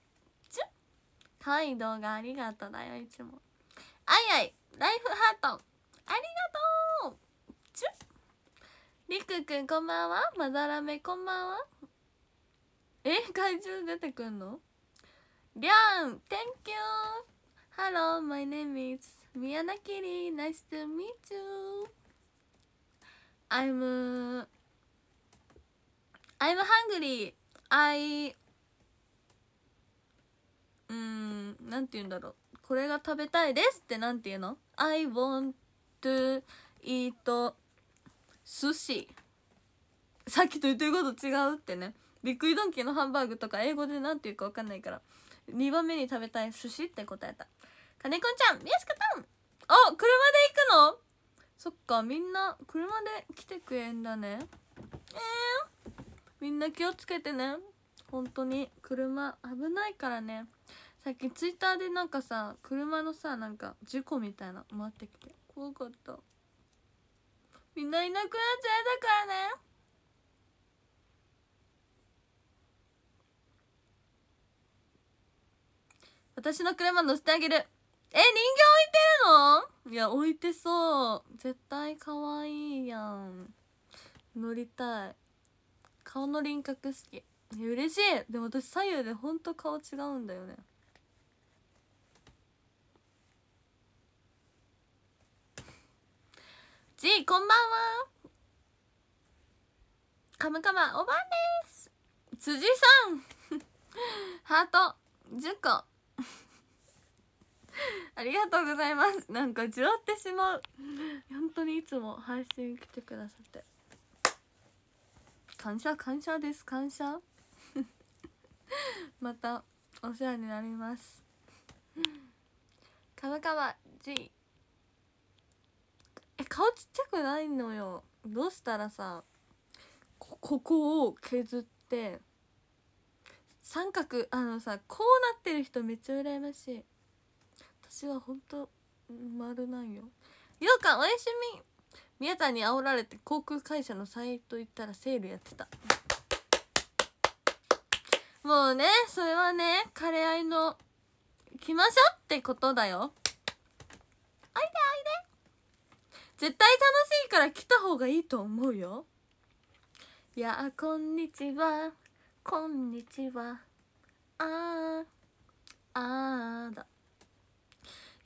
A: ちゅかわいい動画ありがとうだよいつもあいあいライフハートありがとうちゅりくくんこんばんはまだらめこんばんはえ怪獣出てくんのりゃん Thank you Hello my name is 宮名きり Nice to meet you I'm I'm hungry I うーんなんて言うんだろうこれが食べたいですってなんて言うの I want to eat 寿司さっきと言ってること違うってねびっくりドンキーのハンバーグとか英語で何て言うか分かんないから2番目に食べたい寿司って答えた金子ちゃん宮下たんあ車で行くのそっかみんな車で来てくれんだねえー、みんな気をつけてね本当に車危ないからねさっきツイッターでなんかさ車のさなんか事故みたいな回ってきて怖かったみんないなくなっちゃえだからね私の車乗せてあげるえ人形置いてるのいや置いてそう絶対可愛いやん乗りたい顔の輪郭好き嬉しいでも私左右でほんと顔違うんだよねじいこんばんはカムカムおばんです辻さんハート10個ありがとうございますなんかじわってしまう本当にいつも配信来てくださって感謝感謝です感謝 またお世話になります川川 G え顔ちっちゃくないのよどうしたらさこここを削って三角あのさこうなってる人めっちゃ羨ましい私は本当丸なんよようかおやすみ皆さんに煽られて航空会社のサイト行ったらセールやってたもうねそれはね枯れ合いの来ましょうってことだよおいでおいで絶対楽しいから来た方がいいと思うよいやこんにちはこんにちはあーあーだ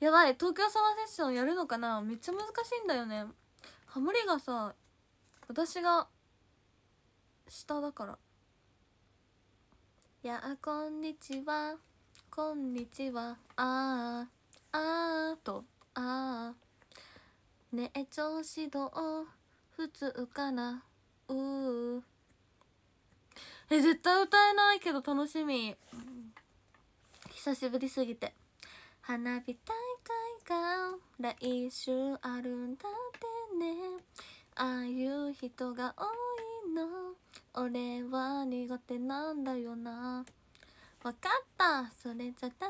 A: やばい東京サマーセッションやるのかなめっちゃ難しいんだよねハモリがさ私が下だからやあこんにちはこんにちはあーあーとあーねえ調子どう普通かなうーえ絶対歌えないけど楽しみ久しぶりすぎて花火大会が来週あるんだってねああいう人が多いの俺は苦手なんだよなわかったそれじゃ誰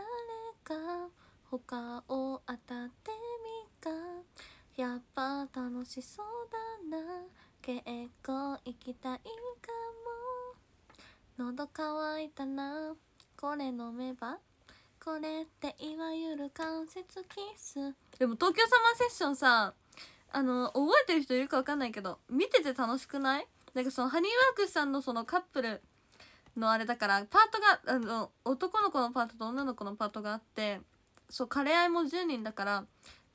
A: か他を当たってみかやっぱ楽しそうだな結構行きたいかも喉乾いたなこれ飲めばこれっていわゆる関節キスでも東京サマーセッションさあの覚えてる人いるか分かんないけど見てて楽しくないなんかそのハニーワークスさんのそのカップルのあれだからパートがあの男の子のパートと女の子のパートがあってそう枯れ合いも10人だから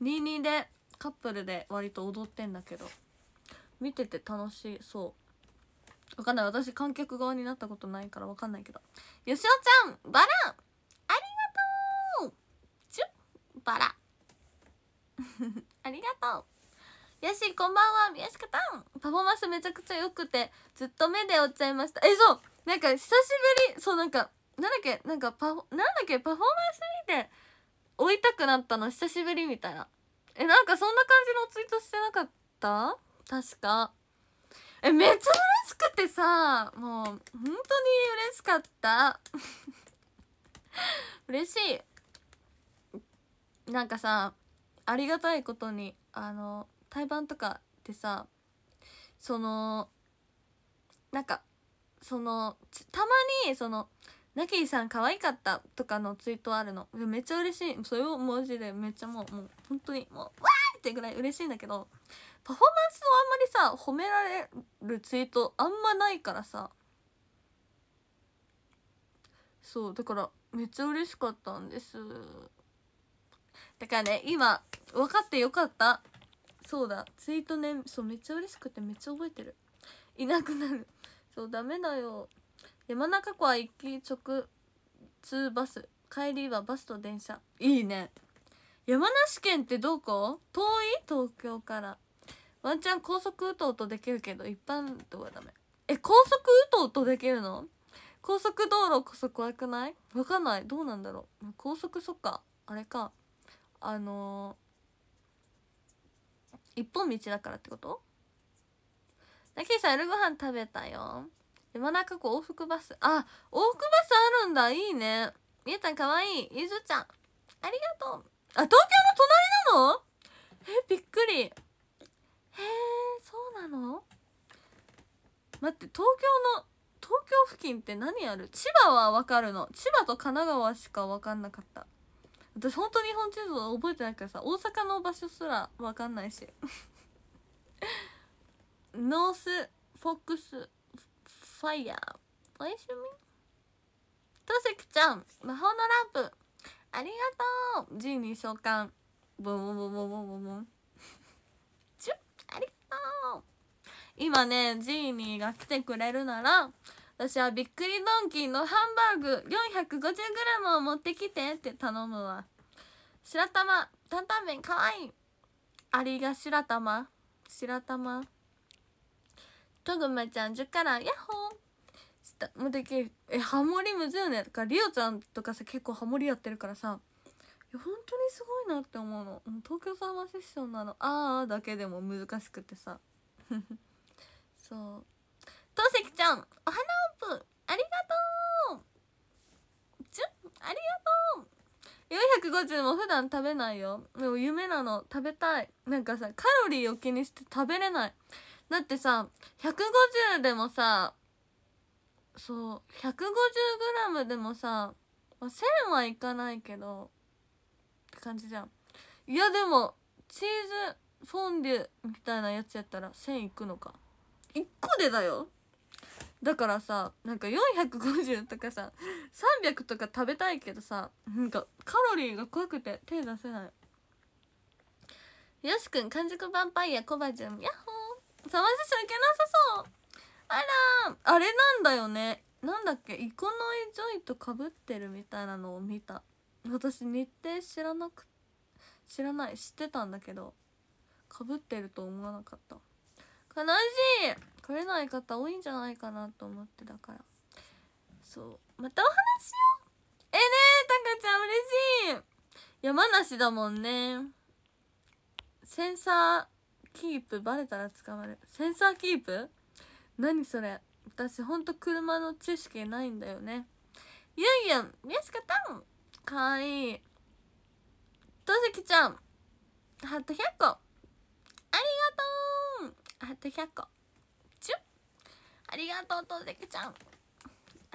A: 22でカップルで割と踊ってんだけど見てて楽しそうわかんない私観客側になったことないからわかんないけどよしおちゃんバランバラ ありがとうよしこんばんは宮近たんパフォーマンスめちゃくちゃ良くてずっと目で追っちゃいましたえそうなんか久しぶりそうなんかなんだっけなんかパフなんだっけパフォーマンス見て追いたくなったの久しぶりみたいなえなんかそんな感じのツイートしてなかった確かえめっちゃ嬉しくてさもう本当に嬉しかった 嬉しいなんかさありがたいことにあの対バンとかってさそのなんかそのたまにその「ナキーさん可愛かった」とかのツイートあるのめっちゃ嬉しいそれを文字でめっちゃもうもう本当にもう「わー!」ってぐらい嬉しいんだけどパフォーマンスをあんまりさ褒められるツイートあんまないからさそうだからめっちゃ嬉しかったんですだからね今分かってよかったそうだツイートねそうめっちゃ嬉しくてめっちゃ覚えてるいなくなるそうダメだよ山中湖は行き直通バス帰りはバスと電車いいね山梨県ってどこ遠い東京からワンチャン高速うとうとできるけど一般道はダメえ高速うとうとできるの高速道路こそ怖くないわかんないどうなんだろう高速そっかあれかあのー、一本道だからってことなきさん夜ご飯食べたよ山中湖往復バスあ往復バスあるんだいいねみゆたんかわいいゆずちゃんありがとうあ東京の隣なのえびっくりへえそうなの待って東京の東京付近って何ある千葉はわかるの千葉と神奈川しかわかんなかった私本当日本地図覚えてないからさ大阪の場所すら分かんないし ノースフォックスファイヤーおやすみとせきちゃん魔法のランプありがとうジーニー召喚ボンボンボンボンボンボンボンありがとう今ねジーニーが来てくれるなら私はびっくりドンキーのハンバーグ 450g を持ってきてって頼むわ白玉担々麺かわいいアリが白玉白玉トぐまちゃん10からヤッホーもうできるえハモリむずよねとかりおちゃんとかさ結構ハモリやってるからさいや本当にすごいなって思うの東京サマーセッションなのあーだけでも難しくてさ そうとうせきちゃんお花をプありがとうじゅありがとう450も普段食べないよでも夢なの食べたいなんかさカロリーを気にして食べれないだってさ150でもさそう 150g でもさ1000はいかないけどって感じじゃんいやでもチーズフォンデュみたいなやつやったら1000いくのか1個でだよだからさなんか450とかさ300とか食べたいけどさなんかカロリーが怖くて手出せないよしくん完熟ヴァンパイアコバちゃんヤッホーさまセしョいけなさそうあらあれなんだよねなんだっけイコノイジョイとかぶってるみたいなのを見た私日程知らなく知らない知ってたんだけどかぶってると思わなかった悲しい来れない方多いんじゃないかなと思ってだからそうまたお話しようえねえたかちゃん嬉しい山梨だもんねセンサーキープバレたら捕まるセンサーキープ何それ私ほんと車の知識ないんだよねゆんゆんかったんかわいいとずきちゃんハート100個ありがとうハート100個ありがとうとせきちゃんあ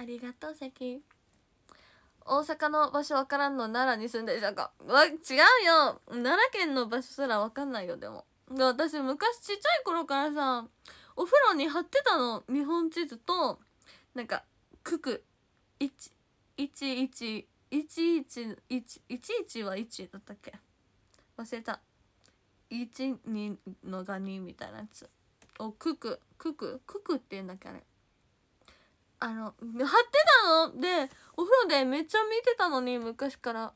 A: りがとうせき大阪の場所わからんの奈良に住んでるじゃんかわ違うよ奈良県の場所すらわかんないよでも私昔ちっちゃい頃からさお風呂に貼ってたの日本地図となんか九九111111は1だったっけ忘れた12のが二みたいなやつをククククククって言うんだっけあれあの貼ってたのでお風呂でめっちゃ見てたのに昔から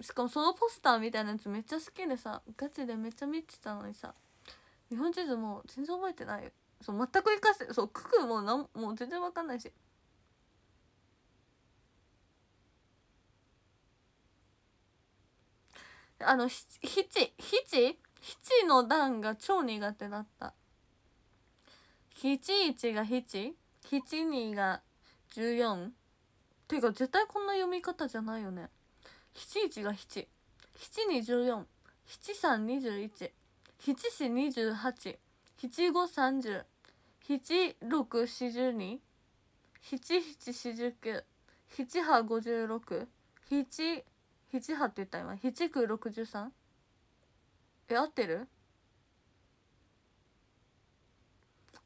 A: しかもそのポスターみたいなやつめっちゃ好きでさガチでめっちゃ見てたのにさ日本地図も全然覚えてないよそう全く生かしてそうククもなんもう全然わかんないしあのひちひちひちの段が超苦手だった七一が七七二が 14? ていうか絶対こんな読み方じゃないよね。七一が七三二十一七四二十八七五三十七六四十二七七四十九七八五十六七七八って言った今。九六十三え、合ってる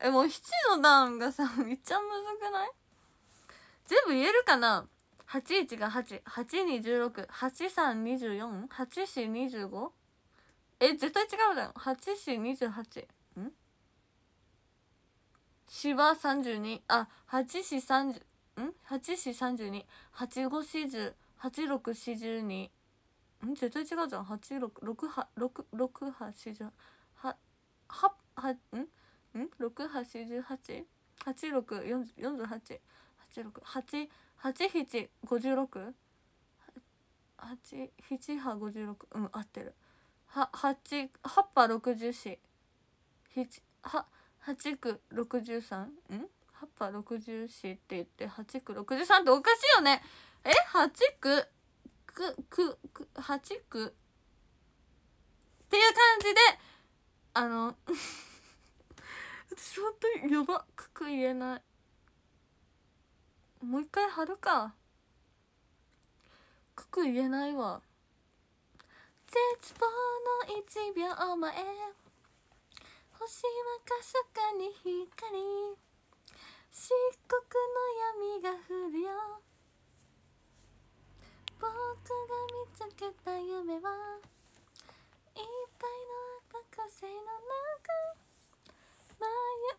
A: えもう7の段がさめっちゃむずくない全部言えるかな81が8821683248425え絶対違うじゃん8428ん芝32あ八四30ん八四32八五四十八六四十二ん絶対違うじゃん八六六8六六八8十八八んん6 8 8 8 6 4 8 8 6 8 8 7 5 6 8 7五56うん合ってるは8葉っぱ60四は8十63ん八八六64って言って8六63っておかしいよねえ8九くくく8九っていう感じであの私本当にやばくく言えないもう一回貼るかくく言えないわ絶望の一秒前星はかすかに光漆黒の闇が降るよ僕が見つけた夢はいっぱいの赤く星の中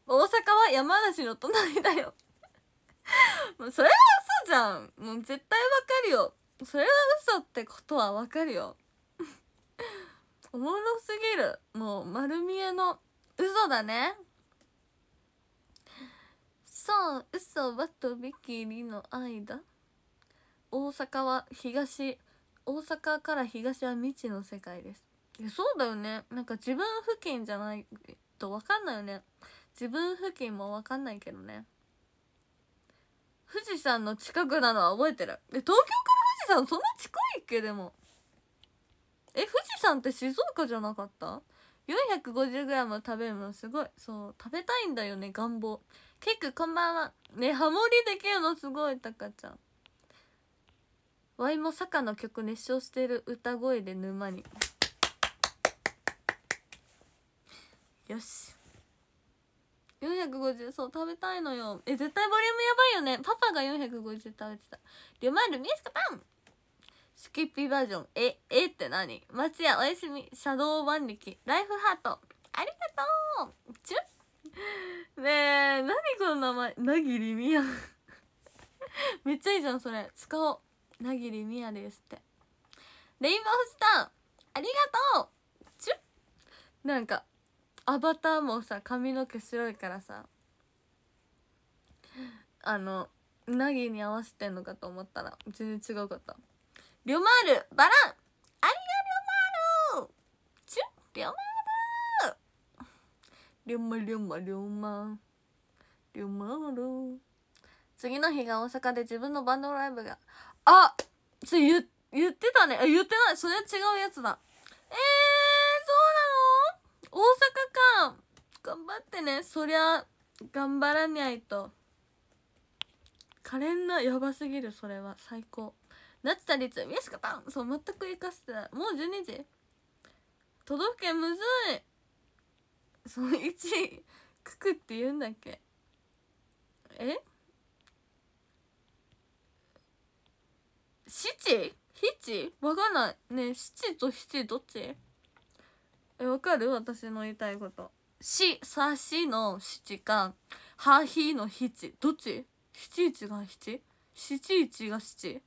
A: 大阪は山梨の隣だよ もうそれは嘘じゃんもう絶対わかるよそれは嘘ってことはわかるよ おもろすぎるもう丸見えの嘘だねそう、嘘はとびきりの間大阪は東大阪から東は未知の世界ですそうだよねなんか自分付近じゃないとわかんないよね自分付近も分かんないけどね富士山の近くなのは覚えてるえ東京から富士山そんな近いっけでもえ富士山って静岡じゃなかった 450g 食べるのすごいそう食べたいんだよね願望結構こんばんはねハモリできるのすごいタカちゃんワイも坂の曲熱唱してる歌声で沼によし450そう食べたいのよえ絶対ボリュームやばいよねパパが450食べてたリュマルミスカパンスキッピーバージョンええって何松屋おやすみシャドウ万力ライフハートありがとうチュねえ何この名前なぎりみや めっちゃいいじゃんそれ使おうなぎりみやですってレインボースターありがとうチュなんかアバターもさ髪の毛白いからさあのなぎに合わせてんのかと思ったら全然違うかったリョマールバランありがリョマールチュリョマールリョマリョマリョマリョマール次の日が大阪で自分のバンドライブがあっ言言ってたねあ言ってないそれは違うやつだええー大阪か頑張ってねそりゃ頑張らにゃいと可憐なやばすぎるそれは最高夏田やし下パンそう全く生かせてないもう12時都道府県むずいその1位くくって言うんだっけえ七七わかんないね七と七どっちえわかる私の言いたいことしさしの七かはひの七どっち七一が七七一が七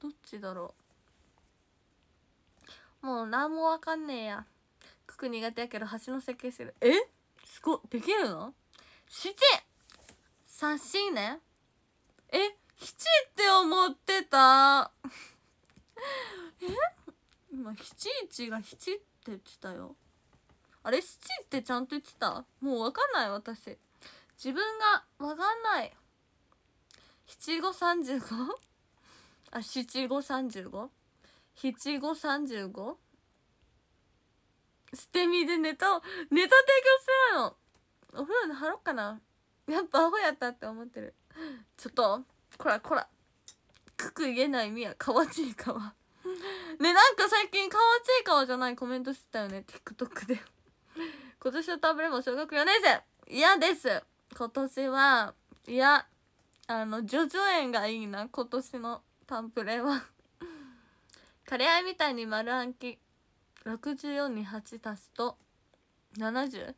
A: どっちだろうもう何もわかんねえや九九苦手やけど橋の設計するえすごできるの七さしねえ七って思ってたえ今七一が七って言ってたよあれ七ってちゃんと言ってたもうわかんない私自分がわかんない七五三十五あ七五三十五七五三十五捨て身でネタをネタ提供するなのお風呂に貼ろうかなやっぱアホやったって思ってるちょっとこらこらくく言えないみやかわちいかわねなんか最近かわちい顔じゃないコメントしてたよね TikTok で今年の食べれば小学4年生嫌です今年はいやあの叙々苑がいいな今年のタンプレはカレー愛みたいに丸暗記64に8足すと 70?70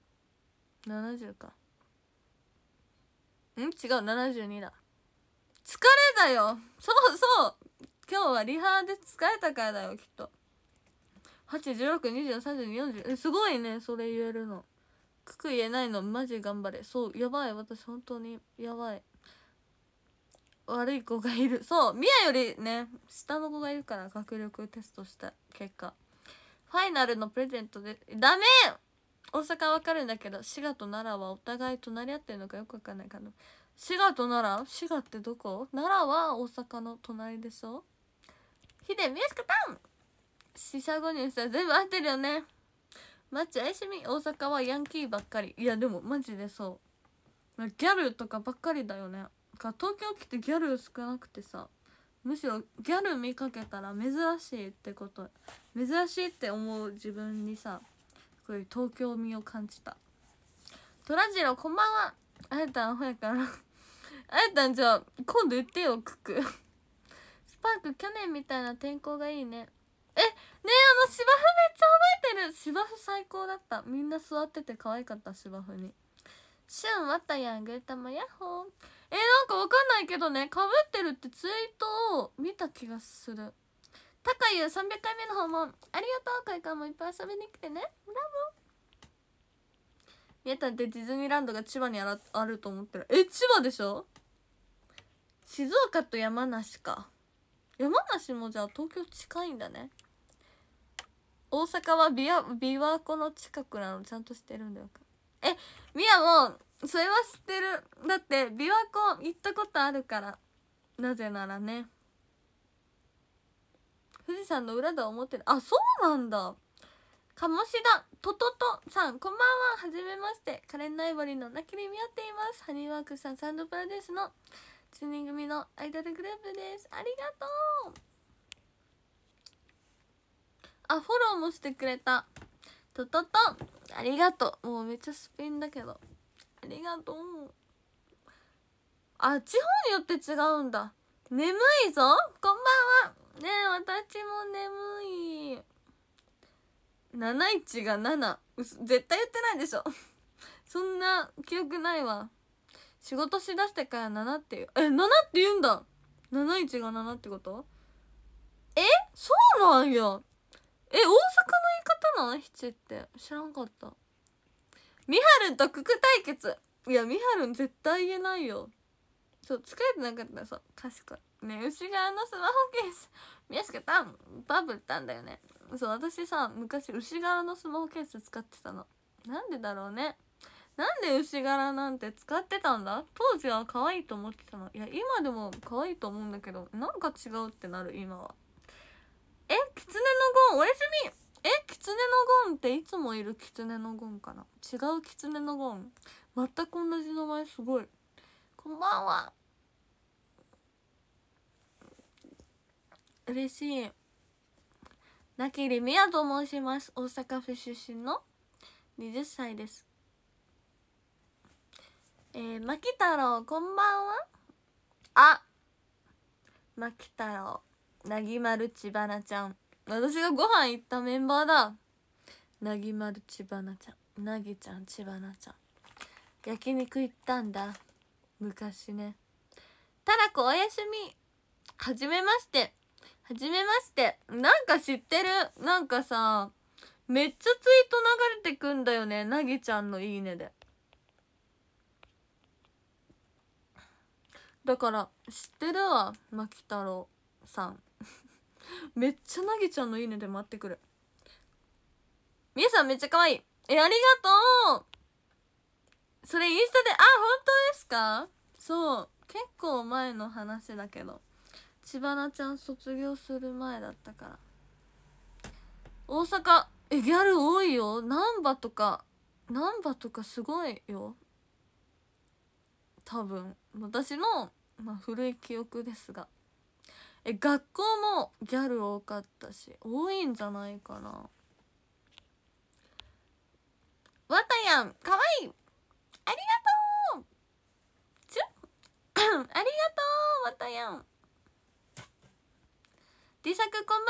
A: 70かん違う72だ疲れだよそうそう今日はリハで疲れたからだよきっと8 1 6 2 3 2 4 0えすごいねそれ言えるのくく言えないのマジ頑張れそうやばい私本当にやばい悪い子がいるそうミヤよりね下の子がいるから学力テストした結果ファイナルのプレゼントでダメ大阪わかるんだけど滋賀と奈良はお互い隣り合ってるのかよくわかんないかな滋賀と奈良滋賀ってどこ奈良は大阪の隣でしょヒデミュージカタン四捨五入したら全部合ってるよねマッチ愛しみ大阪はヤンキーばっかりいやでもマジでそうギャルとかばっかりだよねか東京来てギャル少なくてさむしろギャル見かけたら珍しいってこと珍しいって思う自分にさこういう東京味を感じたトラジロこんばんはあやたんほやからあやたんじゃあ今度言ってよクックパーク去年みたいな天候がいいねえねえあの芝生めっちゃ覚えてる芝生最高だったみんな座ってて可愛かった芝生にシュンわたやんぐーたまやっほーえなんかわかんないけどねかぶってるってツイートを見た気がする高かゆう300回目の訪問ありがとうこれからもいっぱい遊びに来てねラブみやたってディズニーランドが千葉にあると思ってるえ千葉でしょ静岡と山梨か山梨もじゃあ東京近いんだね大阪は琵琶琵琶湖の近くなのちゃんとしてるんだよえみやもそれは知ってるだって琵琶湖行ったことあるからなぜならね富士山の裏だ思ってるあそうなんだ鴨志田とととさんこんばんははじめましてカレンナイボリのなきりみやっていますハニーワークさんサンドプロデュースの8人組のアイドルグループですありがとうあフォローもしてくれたとととありがとうもうめっちゃスピンだけどありがとうあ地方によって違うんだ眠いぞこんばんはね私も眠い71が7絶対言ってないでしょ そんな記憶ないわ仕事しだしてから7っていうえ7って言うんだ71が7ってことえそうなんやえ大阪の言い方な七って知らんかったみはるんと九九対決いやみはるん絶対言えないよそう疲れてなかったそう確かね牛側のスマホケースや宮下たんバブったんだよねそう私さ昔牛柄のスマホケース使ってたのなんでだろうねなんで牛柄なんて使ってたんだ当時は可愛いと思ってたのいや今でも可愛いと思うんだけどなんか違うってなる今はえ狐のゴンおやすみえ狐のゴンっていつもいる狐のゴンかな違う狐のゴン全く同じ名前すごいこんばんは嬉しいなきりみやと申します大阪府出身の20歳ですえー、牧太郎こんばんはあ牧太郎なぎまるちばなちゃん私がご飯行ったメンバーだなぎまるちばなちゃんなぎちゃんちばなちゃん焼肉行ったんだ昔ねたらこおやすみはじめましてはじめましてなんか知ってるなんかさめっちゃツイート流れてくんだよねなぎちゃんのいいねでだから知ってるわ牧太郎さん めっちゃなぎちゃんのいいねで待ってくるみえさんめっちゃ可愛いえありがとうそれインスタであ本当ですかそう結構前の話だけど千葉ちゃん卒業する前だったから大阪えギャル多いよ難波とか難波とかすごいよ多分私のまあ古い記憶ですがえ学校もギャル多かったし多いんじゃないかなわたやんかわいいありがとうちゅ ありがとうわたやん D 作こん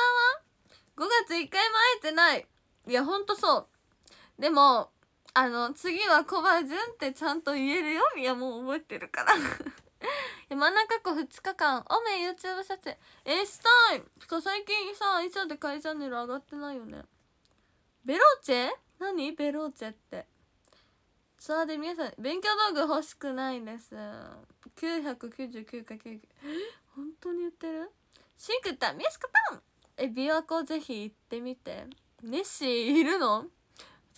A: ばんは5月1回も会えてないいやほんとそうでもあの次はコバジュンってちゃんと言えるよいやもう覚えてるから山 中湖2日間オメ YouTube 撮影えしたいしか最近さいつでっ会チャンネル上がってないよねベローチェ何ベローチェってさあで皆さん勉強道具欲しくないです999か9 9本当に言ってるシンクたミスカパンえ琵琶湖ぜひ行ってみてネッシーいるの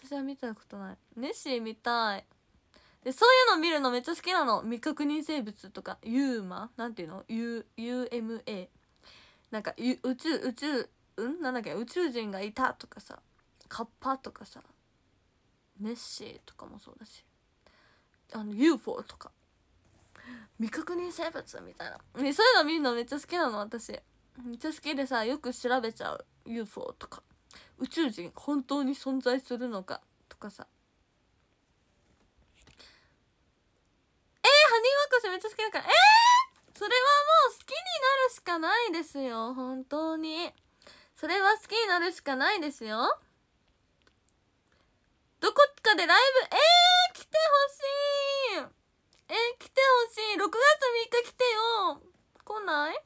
A: 私は見たことないネッシー見たいでそういうの見るのめっちゃ好きなの未確認生物とかユーマなんていうの、U、UMA なんか宇宙宇宙うんなんだっけ宇宙人がいたとかさカッパとかさネッシーとかもそうだしあの UFO とか未確認生物みたいな、ね、そういうの見るのめっちゃ好きなの私めっちゃ好きでさよく調べちゃう UFO とか宇宙人本当に存在するのかとかさこしめっちゃ好きだからえー、それはもう好きになるしかないですよ本当にそれは好きになるしかないですよどこかでライブえー、来てほしいえー、来てほしい6月3日来てよ来ない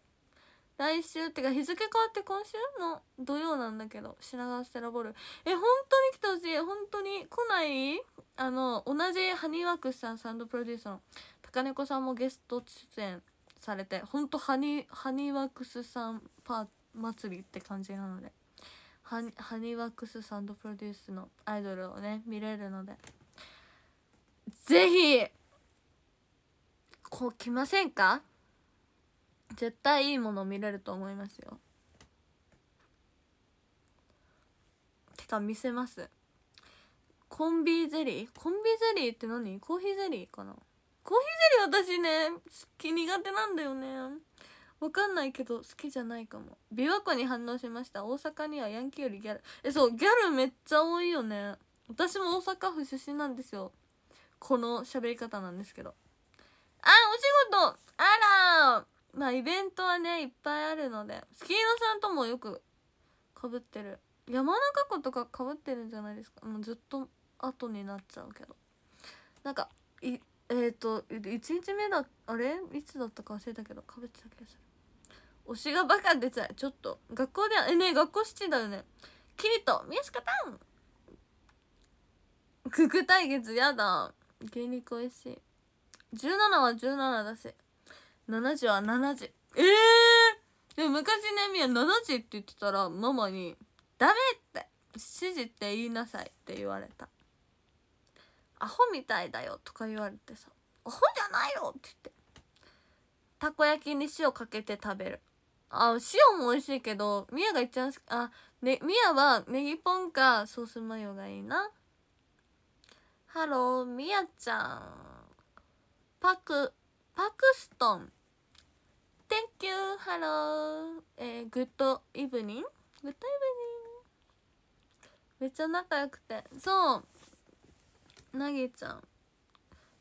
A: 来週ってか日付変わって今週の土曜なんだけど品川ステラボールえ本当に来てほしい本当に来ないあの同じハニーワークスさんサンドプロデューサーの高猫さんもゲスト出演されてほんとハニハニワックスさんパー祭りって感じなのでハニハニワックスサンドプロデュースのアイドルをね見れるのでぜひこう来ませんか絶対いいもの見れると思いますよてか見せますコンビゼリーコンビゼリーって何コーヒーゼリーかなコーヒーゼリー私ね好き苦手なんだよねわかんないけど好きじゃないかも琵琶湖に反応しました大阪にはヤンキーよりギャルえそうギャルめっちゃ多いよね私も大阪府出身なんですよこの喋り方なんですけどあお仕事あらまあイベントはねいっぱいあるのでスキーノさんともよくかぶってる山中湖とかかぶってるんじゃないですかもうずっと後になっちゃうけどなんかいえっ、ー、と1日目だあれいつだったか忘れたけどかぶってた気がする推しがバカでさちょっと学校でえねえ学校七だよねキリトミシカタンクク対決やだ牛肉美味しい17は17だし70は70ええー、でも昔ねみや7時って言ってたらママに「ダメ!」って「7時って言いなさい」って言われたアホみたいだよとか言われてさアホじゃないよって言ってたこ焼きに塩かけて食べるあ塩も美味しいけどみやが一番好きあねみやはネギポンかソースマヨがいいなハローみやちゃんパクパクストン Thank you! ハローえー、グッドイブニングッドイブニングめっちゃ仲良くてそうなぎちゃん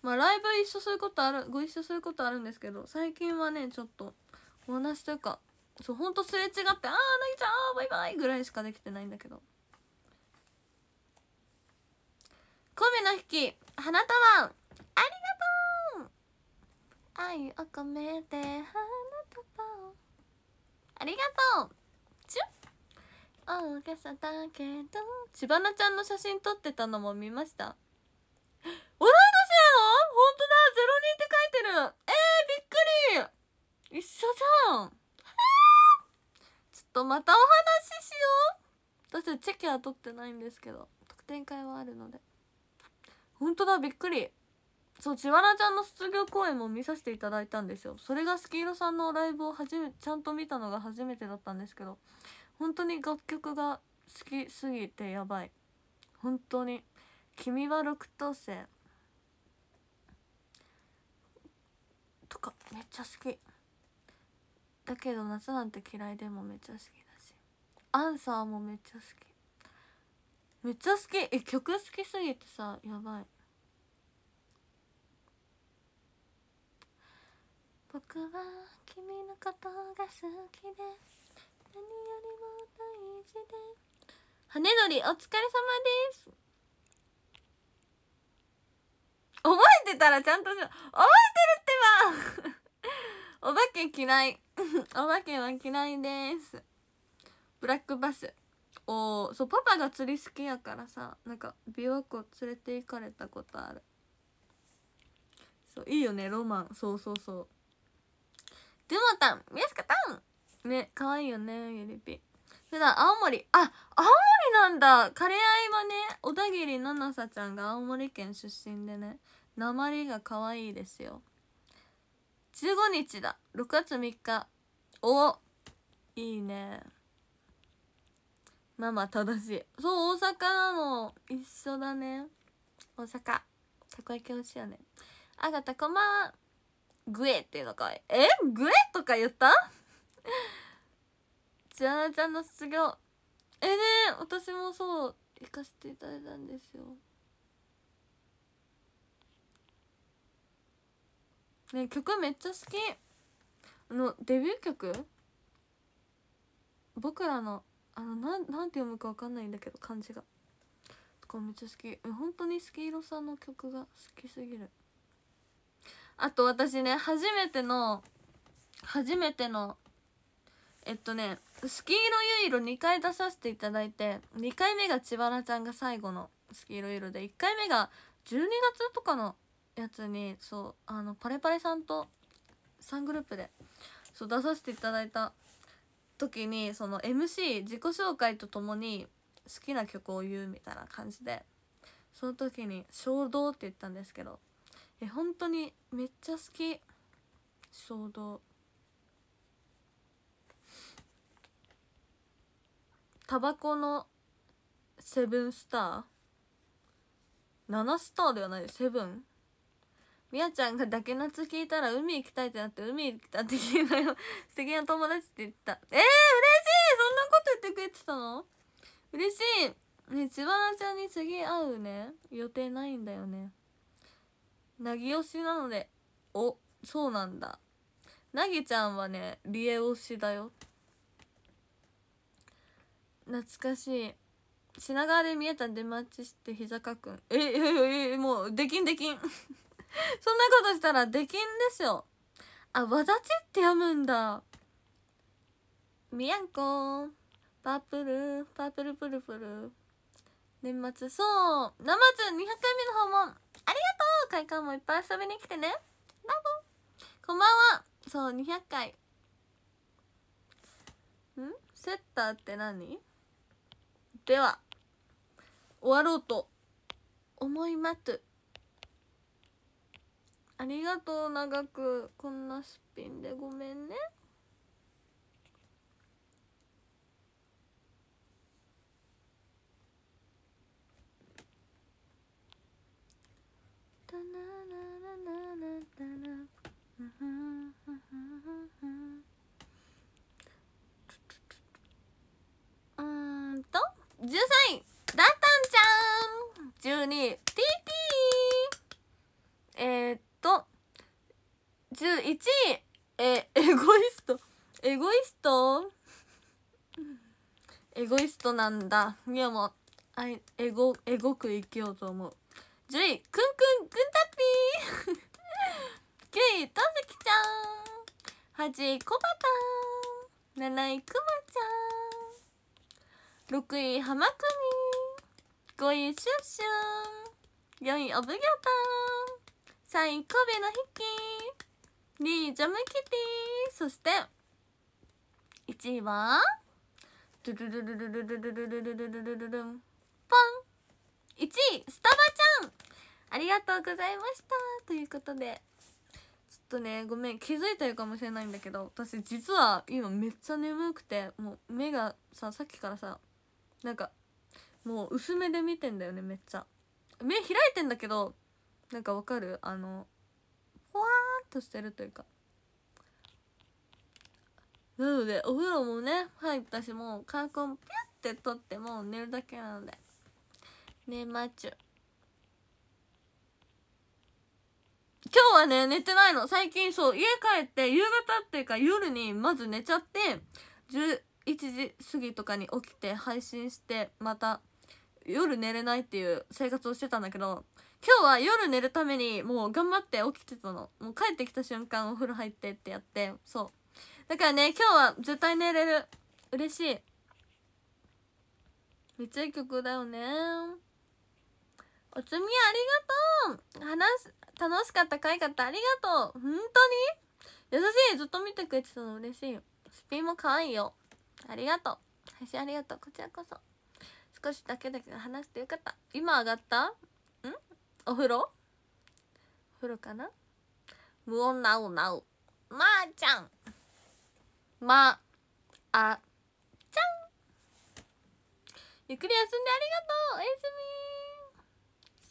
A: まあライブ一緒することあるご一緒することあるんですけど最近はねちょっとお話というかそうほんとすれ違って「ああなぎちゃんああバイバイ」ぐらいしかできてないんだけど神の引き花束ありがとう愛を込めて花束ありがとうチュッ大げさだけど千葉なちゃんの写真撮ってたのも見ました 同い年なの本当だ !02 って書いてるえー、びっくり一緒じゃん ちょっとまたお話ししよう私チェキは取ってないんですけど、特典会はあるので。本当だ、びっくりそう、千原ちゃんの卒業公演も見させていただいたんですよ。それがスキーロさんのライブをめ、ちゃんと見たのが初めてだったんですけど、本当に楽曲が好きすぎてやばい。本当に。君は六等星とかめっちゃ好きだけど夏なんて嫌いでもめっちゃ好きだしアンサーもめっちゃ好きめっちゃ好きえ曲好きすぎてさやばい僕は君のことが好きで何よりも大事で羽鳥お疲れ様です覚えてたらちゃんと覚えてるってばお化け嫌い お化けは嫌いですブラックバスおそうパパが釣り好きやからさなんか琵琶湖連れて行かれたことあるそういいよねロマンそうそうそうでもたんみやすかたんね可愛いよねゆりぴ普段青森あ青森なんだカレー愛はね小田切ななさちゃんが青森県出身でね鉛が可愛いですよ15日だ6月3日おいいねママ正しいそう大阪なの一緒だね大阪たこ焼き欲しいよねあがたこまグエっていうのかわいいえグエとか言ったちあなちゃんの卒業えね私もそう行かせていただいたんですよね曲めっちゃ好きあのデビュー曲僕らのあのなんなんて読むか分かんないんだけど漢字がとかめっちゃ好き本当にすきいろさんの曲が好きすぎるあと私ね初めての初めてのえっとね「スキーロユイロ」2回出させていただいて2回目が千原ちゃんが最後の「スキーロユイロ」で1回目が12月とかのやつにそうあのパレパレさんと3グループでそう出させていただいた時にその MC 自己紹介とともに好きな曲を言うみたいな感じでその時に「衝動」って言ったんですけどえ本当にめっちゃ好き衝動タバコのセブンスター7スターではないセブンみやちゃんがだけ夏聞いたら海行きたいってなって海行きたって聞いたよ 素敵な友達って言ったえー、嬉しいそんなこと言ってくれてたの嬉しいね千葉ちゃんに次会うね予定ないんだよねなぎ推しなのでおそうなんだなぎちゃんはねリエ推しだよ懐かしい品川で見えた出待ちして膝かくんえええもうできんできん そんなことしたらできんですよあわだちって読むんだみやんこパープルパープルプルプル年末そう生津200回目の訪問ありがとう会館もいっぱい遊びに来てねバボこんばんはそう200回んセッターって何では終わろうと思いますありがとう長くこんなすっぴんでごめんねタナナナナナタナうんと13位ダタンちゃん12位 TT えー、っと11位えエゴイストエゴイストエゴイストなんだいやもうあいエゴエゴく生きようと思う10位くんくんくんたぴー9位とずきちゃん8位こばたん7位くまちゃん6位浜組5位シュッシュン4位オブギョトン3位神戸のヒッキ2位ジャムキティそして1位はドゥルルルルルルルルルルルルルルルンポン1位スタバちゃんありがとうございましたということでちょっとねごめん気づいてるかもしれないんだけど私実は今めっちゃ眠くてもう目がささっきからさなんかもう薄めで見てんだよねめっちゃ目開いてんだけどなんかわかるあのほわーっとしてるというかなのでお風呂もね入ったしもうカーコンピュッて取ってもう寝るだけなので寝まちゅ今日はね寝てないの最近そう家帰って夕方っていうか夜にまず寝ちゃって1時過ぎとかに起きて配信してまた夜寝れないっていう生活をしてたんだけど今日は夜寝るためにもう頑張って起きてたのもう帰ってきた瞬間お風呂入ってってやってそうだからね今日は絶対寝れる嬉しいめっちゃいい曲だよねおつみありがとう話楽しかったかいかったありがとう本当に優しいずっと見てくれてたの嬉しいスピンも可愛いよありがとう配信ありがとうこちらこそ少しだけだけ話してよかった今上がったんお風呂お風呂かな無音なおなおまー、あ、ちゃんまあちゃんゆっくり休んでありがとう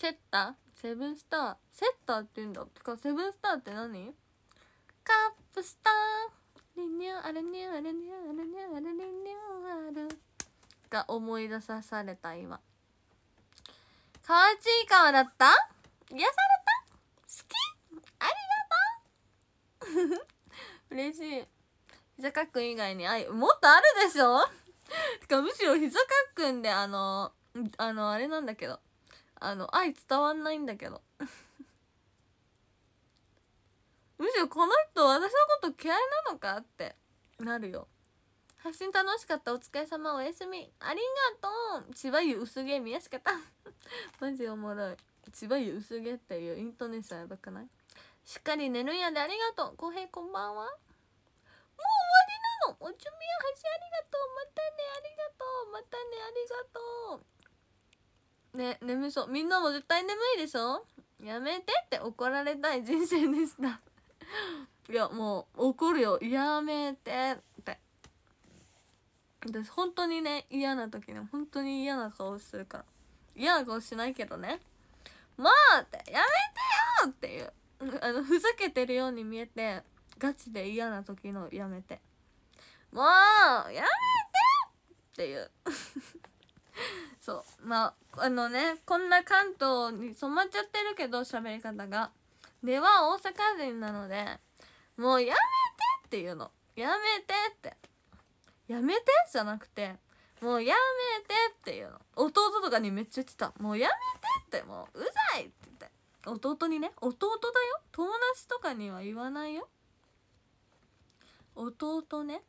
A: おやすみセッターセブンスターセッターって言うんだてかセブンスターって何カップスターリニュアルニュアルニュアルニュアルリニュアルが思い出さされた今河内いかわだった癒された好きありがとう 嬉しい膝かっくん以外に愛もっとあるでしょし かむしろ膝かっくんであのあのあれなんだけどあの愛伝わんないんだけどむしろこの人私のこと嫌いなのかってなるよ発信楽しかったお疲れ様おやすみありがとう千葉湯薄毛見やした マジおもろい千葉湯薄毛っていうイントネーションやばくないしっかり寝るんやでありがとう浩平こんばんはもう終わりなのおちゅみや橋ありがとうまたねありがとうまたねありがとうね眠そうみんなも絶対眠いでしょやめてって怒られたい人生でした いやもう怒るよやめてって私本当にね嫌な時ね本当に嫌な顔するから嫌な顔しないけどねもうってやめてよっていうあのふざけてるように見えてガチで嫌な時のやめてもうやめてっていう そうまああのねこんな関東に染まっちゃってるけど喋り方がでは大阪人なのでもうやめてっていうのやめてってやめてじゃなくてもうやめてっていうの弟とかにめっちゃ言ってたもうやめてってもううざいって言って弟にね弟だよ友達とかには言わないよ弟ね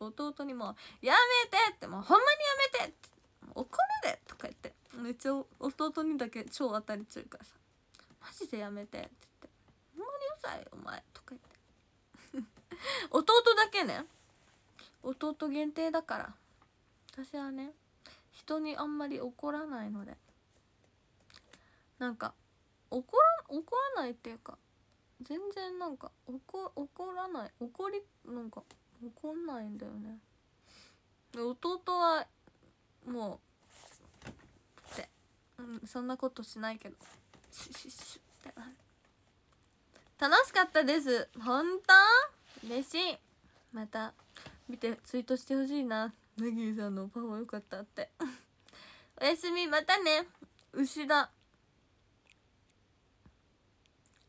A: 弟にも「やめて!」って「もうほんまにやめて!」って「怒るで!」とか言ってめっちゃ弟にだけ超当たり強いからさ「マジでやめて!」ってさいお前」とか言って 弟だけね弟限定だから私はね人にあんまり怒らないのでなんか怒ら怒らないっていうか全然なんか怒怒らない怒りなんか怒んないんだよね弟はもうって、うん、そんなことしないけどシュシュシュってな楽しかったです本当嬉しいまた見てツイートしてほしいなネギーさんのパフォーよかったって おやすみまたね牛だ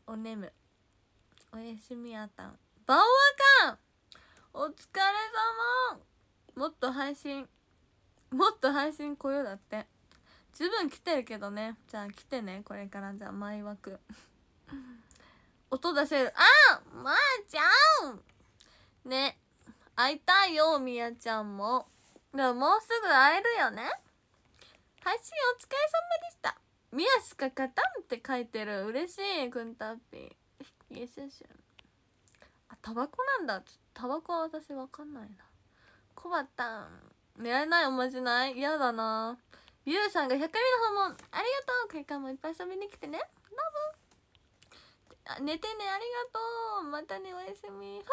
A: おねむおやすみあたんバオワカンお疲れ様もっと配信もっと配信来ようだって十分来てるけどねじゃあ来てねこれからじゃあ毎枠 音出せる。あまー、あ、ちゃんね。会いたいよ、みやちゃんも。でももうすぐ会えるよね。配信お疲れ様でした。みやしか勝たんって書いてる。嬉しい、くんたっぴ。よしよし。あ、タバコなんだ。タバコは私わかんないな。コバたん寝られないおまじない嫌だな。ゆうさんが100人の訪問。ありがとう。クイカもいっぱい遊びに来てね。ラブ。あ寝てねありがとうまたねおやすみファイナル楽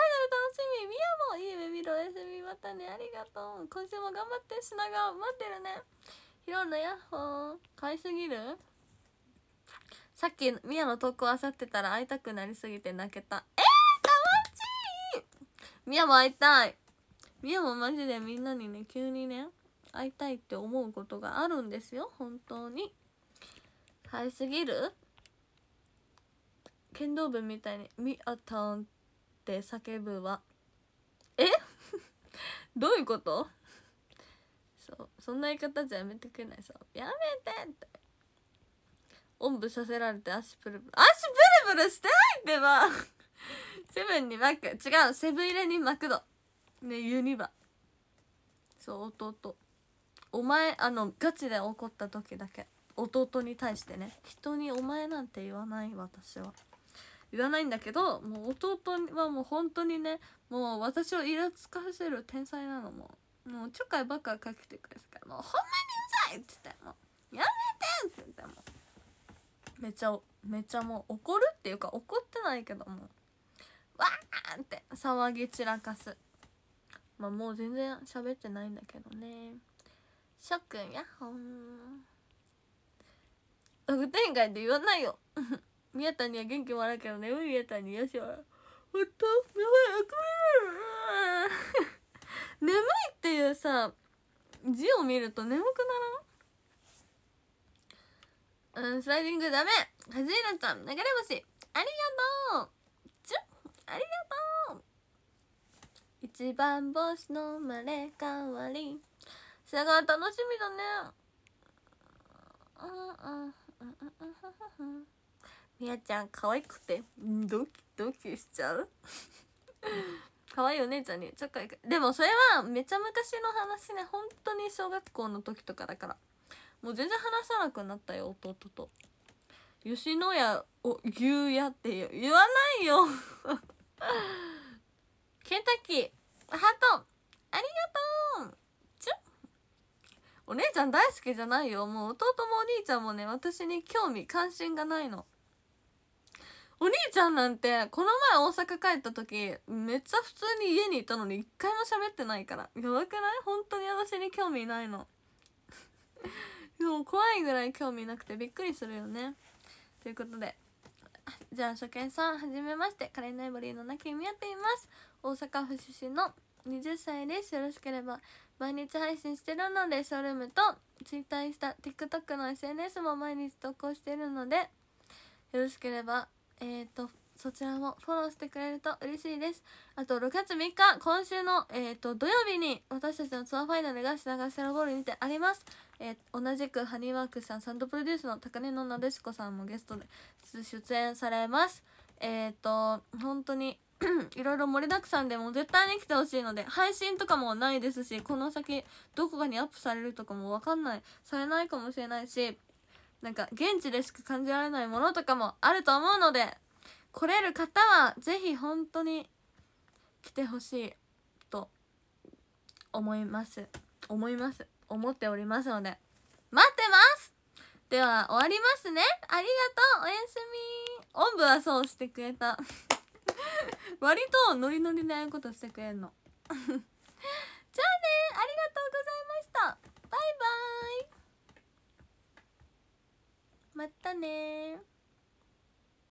A: しみみやもいいベビーのおやすみまたねありがとう今週も頑張って品川待ってるねひろのヤッホー買いすぎるさっきみやの投稿あさってたら会いたくなりすぎて泣けたえー、かわちいみやも会いたいみやもマジでみんなにね急にね会いたいって思うことがあるんですよ本当に買いすぎる剣道部みたいに「ミアタウン」って叫ぶわえ どういうことそうそんな言い方じゃやめてくれないさやめてっておんぶさせられて足プルプル足プルプルしてないってばセブンにマック違うセブン入れにマクドねユニバそう弟お前あのガチで怒った時だけ弟に対してね人に「お前なんて言わない私は」言わないんだけどもう弟はもう本当にねもう私をイラつかせる天才なのももうちょっかいばっかかけてくれたからもうほんまにうざいっつってもうやめてっつってもうめちゃめちゃもう怒るっていうか怒ってないけどもうわーって騒ぎ散らかすまあもう全然喋ってないんだけどねショックやっんー特会で言わないよ宮田には元気もうけど眠い宮田によしはほんとやばいあくる眠いっていうさ字を見ると眠くならんうんスライディングダメはじいなちゃん流れ星ありがとうちゅありがとう一番星の生まれ変わりすごい楽しみだねうんうんうんうんうんうんみやちゃん可愛くてドキドキしちゃう可愛いお姉ちゃんにちょっかいでもそれはめちゃ昔の話ね本当に小学校の時とかだからもう全然話さなくなったよ弟と吉野家を牛屋って言わないよケンタッキーハートありがとうちょお姉ちゃん大好きじゃないよもう弟もお兄ちゃんもね私に興味関心がないのお兄ちゃんなんてこの前大阪帰った時めっちゃ普通に家にいたのに一回も喋ってないからやばくない本当に私に興味ないの もう怖いぐらい興味なくてびっくりするよねということでじゃあ初見さんはじめましてカレンナイボリーのき見合っています大阪府出身の20歳ですよろしければ毎日配信してるのでショールームと Twitter した TikTok の SNS も毎日投稿してるのでよろしければえっ、ー、と、そちらもフォローしてくれると嬉しいです。あと、6月3日、今週の、えっ、ー、と、土曜日に、私たちのツアーファイナルが品川セラボールにてあります。えー、同じく、ハニーワークさん、サンドプロデュースの高根のなでしこさんもゲストで出演されます。えっ、ー、と、本当に いろいろ盛りだくさんでも絶対に来てほしいので、配信とかもないですし、この先、どこかにアップされるとかもわかんない、されないかもしれないし、なんか現地でしか感じられないものとかもあると思うので来れる方はぜひ本当に来てほしいと思います思います思っておりますので待ってますでは終わりますねありがとうおやすみおんぶはそうしてくれた 割とノリノリでああいうことしてくれんの じゃあねありがとうございましたバイバーイまたね